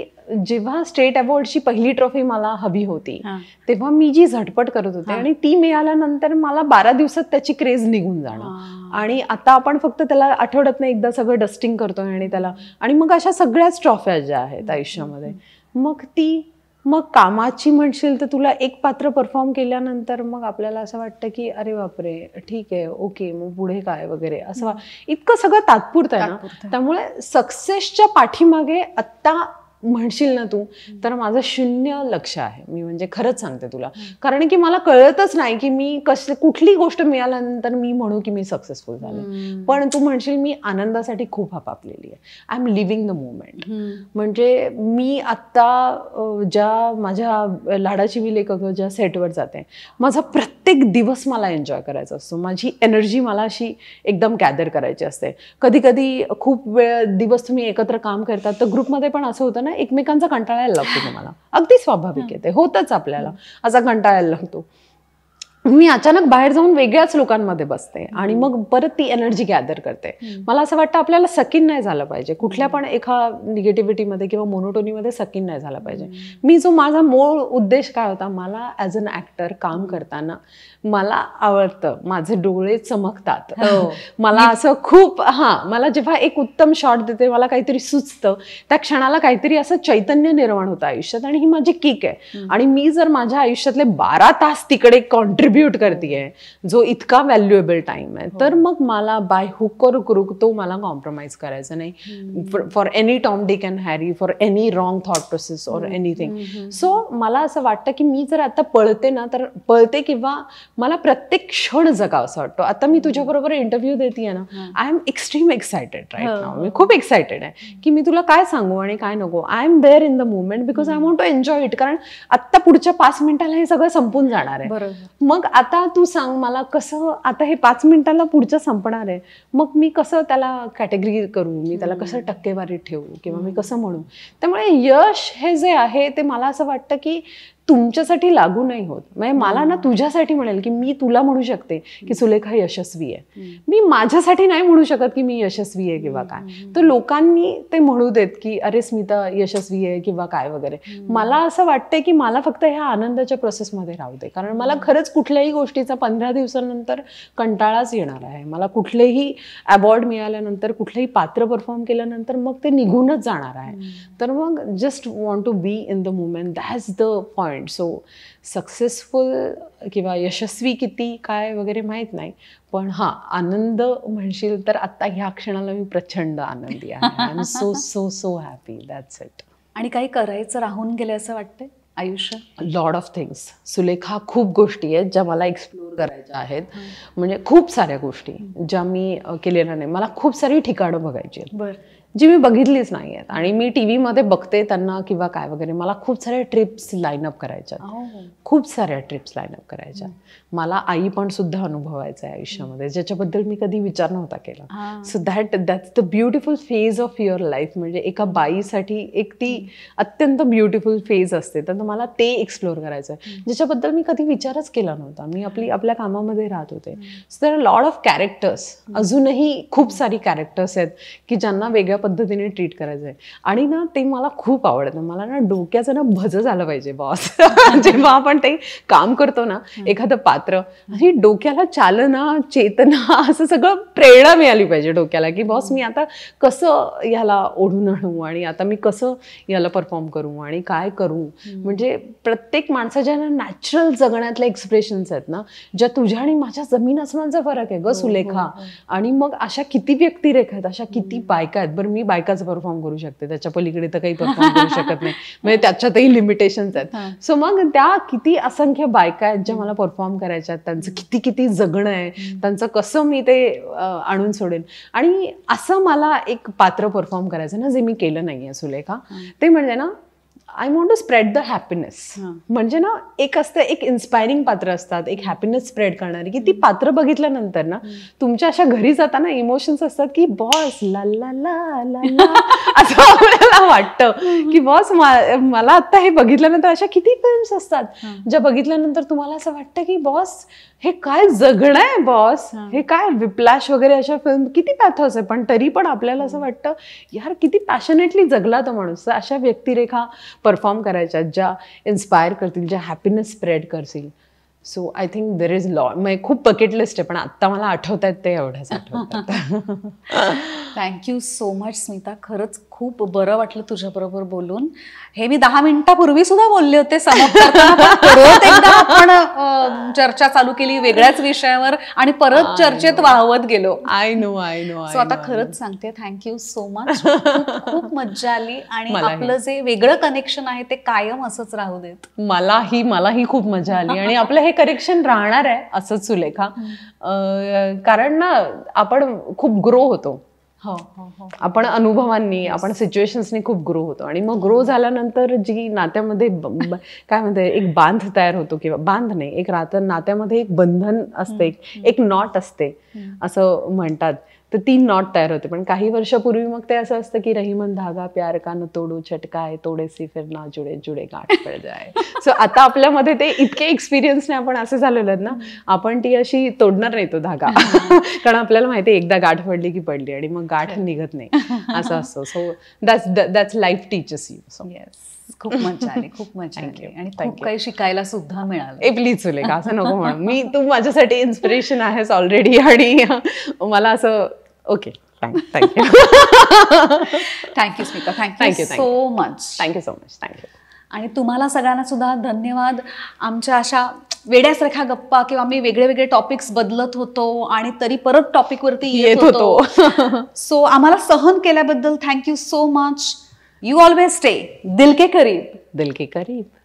जेव्हा स्टेट अवॉर्डची पहिली ट्रॉफी मला हवी होती तेव्हा मी जी झटपट करत होते आणि ती मिळाल्यानंतर मला बारा दिवसात त्याची क्रेज निघून जाणं आणि आता आपण फक्त त्याला आठवड्यात एकदा सगळं डस्टिंग करतोय आणि त्याला आणि मग अशा सगळ्याच ट्रॉफ्या ज्या आहेत आयुष्यामध्ये मग ती मग कामाची म्हणशील तर तुला एक पात्र परफॉर्म केल्यानंतर मग आपल्याला असं वाटतं की अरे बापरे ठीक आहे ओके मग पुढे काय वगैरे असं इतकं सगळं तात्पुरतं ना त्यामुळे सक्सेसच्या पाठीमागे आत्ता म्हणशील ना तू तर माझं शून्य लक्ष आहे मी म्हणजे खरंच सांगते तुला कारण की मला कळतच नाही की मी कस कुठली गोष्ट मिळाल्यानंतर मी म्हणू की मी सक्सेसफुल झाले पण तू म्हणशील मी आनंदासाठी खूप हपापलेली आहे I am living the moment म्हणजे मी आत्ता ज्या माझ्या लाडाची मी लेखक ज्या सेटवर जाते माझा प्रत्येक दिवस मला एन्जॉय करायचा असतो माझी एनर्जी मला अशी एकदम गॅदर करायची असते कधी कधी खूप वेळ दिवस तुम्ही एकत्र काम करतात तर ग्रुपमध्ये पण असं होतं ना एकमेकांचा कंटाळायला लागतो तुम्हाला अगदी स्वाभाविक आहे ते होतच आपल्याला असा कंटाळायला लागतो मी अचानक बाहेर जाऊन वेगळ्याच लोकांमध्ये बसते आणि मग परत ती एनर्जी गॅदर करते मला असं वाटतं आपल्याला सकीन नाही झालं पाहिजे कुठल्या पण एका निगेटिव्हिटीमध्ये किंवा मोनोटोनीमध्ये सकीन नाही झालं पाहिजे मी जो माझा मूळ उद्देश काय होता मला ॲज अन ॲक्टर काम करताना मला आवडतं माझे डोळे चमकतात हो. मला असं खूप हा मला जेव्हा एक उत्तम शॉट देते मला काहीतरी सुचतं त्या क्षणाला काहीतरी असं चैतन्य निर्माण होतं आयुष्यात आणि ही माझी किक आहे आणि मी जर माझ्या आयुष्यातले बारा तास तिकडे कॉन्ट्रीब्युट करते जो इतका व्हॅल्युएबल टाइम आहे हो. तर मग मला बाय हुक और क्रुक तो मला कॉम्प्रोमाइज करायचं नाही for any Tom Dick and Harry for any wrong thought process or anything so मला असं वाटतं की मी जर आता पळते ना तर पळते किंवा मला प्रत्येक क्षण जगाव असं वाटतो आता मी तुझ्याबरोबर इंटरव्ह्यू देते ना I am extreme excited right मी खूप एक्सायटेड आहे की मी तुला काय सांगू आणि काय नको I am there in the moment because I want to enjoy it कारण आता पुढच्या पाच मिनिटाला हे सगळं संपून जाणार आहे मग आता तू सांग मला कसं आता हे पाच मिनिटाला पुढचं संपणार आहे मग मी कसं त्याला कॅटेगरी करू मी त्याला कसं टक्केवारी ठेवू किंवा मी कसं म्हणू त्यामुळे यश हे जे आहे ते मला असं वाटतं की तुमच्यासाठी लागू नाही होत म्हणजे मला ना तुझ्यासाठी म्हणेल की मी तुला म्हणू शकते की सुलेखा यशस्वी आहे मी माझ्यासाठी नाही म्हणू शकत की मी यशस्वी आहे किंवा काय तर लोकांनी ते म्हणू देत की अरे स्मिता यशस्वी आहे किंवा काय वगैरे मला असं वाटतंय की मला फक्त ह्या आनंदाच्या प्रोसेसमध्ये राहू दे कारण मला खरंच कुठल्याही गोष्टीचा पंधरा दिवसानंतर कंटाळाच येणार आहे मला कुठलेही अवॉर्ड मिळाल्यानंतर कुठलंही पात्र परफॉर्म केल्यानंतर मग ते निघूनच जाणार आहे तर मग just want to be in the moment that the point point so successful किंवा यशस्वी किती काय वगैरे माहीत नाही पण हा आनंद म्हणशील तर आता ह्या क्षणाला मी प्रचंड आनंदी आहे I am so so so happy that's it आणि काही करायचं राहून गेले असं वाटतंय आयुष्य लॉड ऑफ थिंग्स सुलेखा खूप गोष्टी आहेत ज्या मला एक्सप्लोअर करायच्या आहेत म्हणजे खूप साऱ्या गोष्टी ज्या मी केलेल्या नाही मला खूप सारी ठिकाणं बघायची आहेत बरं जी मी बघितलीच नाही आहेत आणि मी टी व्हीमध्ये बघते त्यांना किंवा काय वगैरे मला खूप साऱ्या ट्रिप्स लाईनअप करायच्या हो. खूप साऱ्या ट्रिप्स लाईनअप करायच्या मला आई पण सुद्धा अनुभवायचं आहे आयुष्यामध्ये ज्याच्याबद्दल मी कधी विचार नव्हता केला so that that's the beautiful phase of your life म्हणजे एका बाईसाठी एक ती अत्यंत ब्युटिफुल फेज असते तर मला ते एक्सप्लोअर करायचं आहे ज्याच्याबद्दल मी कधी विचारच केला नव्हता मी आपली आपल्या कामामध्ये राहत होते सो दर लॉड ऑफ कॅरेक्टर्स अजूनही खूप सारी कॅरेक्टर्स आहेत की ज्यांना वेगळ्या पद्धतीने ट्रीट करायचं आहे आणि ना ते मला खूप आवडतं मला ना डोक्याचं ना भज झालं पाहिजे बॉस जेव्हा आपण ते काम करतो ना एखादं पात्र आणि डोक्याला चालना चेतना असं सगळं प्रेरणा मिळाली पाहिजे डोक्याला की बॉस मी आता कसं याला ओढून आणू आणि आता मी कसं याला परफॉर्म करू आणि काय करू म्हणजे प्रत्येक माणसाच्या ना नॅचरल जगण्यातल्या एक्सप्रेशन्स आहेत ना ज्या तुझ्या आणि माझ्या जमीन असण्याचा फरक आहे ग हो, सुलेखा हो, हो. आणि मग अशा किती व्यक्तिरेखा आहेत अशा किती बायका आहेत बरं मी बायकाच परफॉर्म करू शकते त्याच्या पलीकडे तर काही परफॉर्म करू शकत नाही म्हणजे त्याच्यातही लिमिटेशन्स आहेत सो मग त्या किती असंख्य बायका आहेत ज्या मला परफॉर्म करायच्या त्यांचं किती किती जगणं आहे त्यांचं कसं मी ते आणून सोडेन आणि असं मला एक पात्र परफॉर्म करायचं ना जे मी केलं नाही आहे सुलेखा ते म्हणजे ना I want to spread the happiness म्हणजे ना एक असतं एक इन्स्पायरिंग पात्र असतात एक हॅपीनेस स्प्रेड करणारी की ती पात्र बघितल्यानंतर ना तुमच्या अशा घरी जाताना इमोशन्स असतात की बॉस ला असं आपल्याला वाटतं की बॉस मला आत्ता हे बघितल्यानंतर अशा किती फिल्म्स असतात ज्या बघितल्यानंतर तुम्हाला असं वाटतं की बॉस हे काय जगणं आहे बॉस हे काय विप्लाश वगैरे अशा फिल्म किती पॅथस आहे पण तरी पण आपल्याला असं वाटतं यार किती पॅशनेटली जगला तो माणूस अशा व्यक्तिरेखा परफॉर्म करायच्या ज्या इन्स्पायर करतील ज्या हॅपीनेस स्प्रेड करतील so I think there is law मग खूप पकेटलेस्ट लिस्ट आहे पण आत्ता मला आठवत आहेत ते एवढ्याच आठवतात थँक्यू सो मच स्मिता खरंच खूप बरं वाटलं तुझ्याबरोबर बोलून हे मी दहा मिनिटापूर्वी सुद्धा बोलले होते परत आपण चर्चा चालू केली वेगळ्याच विषयावर आणि परत चर्चेत वाहवत गेलो I know I know so आता खरंच सांगते थँक्यू सो मच खूप मज्जा आली आणि आपलं जे वेगळं कनेक्शन आहे ते कायम असंच राहू देत मलाही मलाही खूप मजा आली आणि आपलं हे कनेक्शन राहणार आहे असंच सुलेखा कारण ना आपण खूप ग्रो होतो हो, हो, हो. आपण अनुभवांनी आपण सिच्युएशन्सनी खूप ग्रो होतो आणि मग ग्रो झाल्यानंतर जी नात्यामध्ये काय म्हणते एक बांध तयार होतो किंवा बांध नाही एक रात नात्यामध्ये एक बंधन असते एक नॉट असते असं म्हणतात तर ती नॉट तयार होते पण काही वर्षापूर्वी मग ते असं असतं की रहीमन धागा प्यार का न तोडू छटकाय तोडेसी ना जुडे जुडे गाठ पड जाय सो आता आपल्यामध्ये ते इतके नाही आपण असं झालेलं ना आपण ती अशी तोडणार नाही तो धागा कारण आपल्याला माहिती एकदा गाठ पडली की पडली आणि मग गाठ निघत नाही असं असतं so that's that's life teachers you so yes खूप मजा आली खूप मजा आली आणि खूप काही शिकायला सुद्धा मिळालं ए प्लीज चुले का असं नको म्हणून मी तू माझ्यासाठी इन्स्पिरेशन आहेस ऑलरेडी आणि मला असं okay thank you thank you Smita thank you thank you so much thank you so much thank you आणि तुम्हाला सगळ्यांना सुद्धा धन्यवाद आमच्या अशा वेड्यासारख्या गप्पा किंवा आम्ही वेगळे वेगळे टॉपिक्स बदलत होतो आणि तरी परत टॉपिकवरती येत होतो सो आम्हाला सहन केल्याबद्दल thank you so much you always stay दिल के करीब दिल के करीब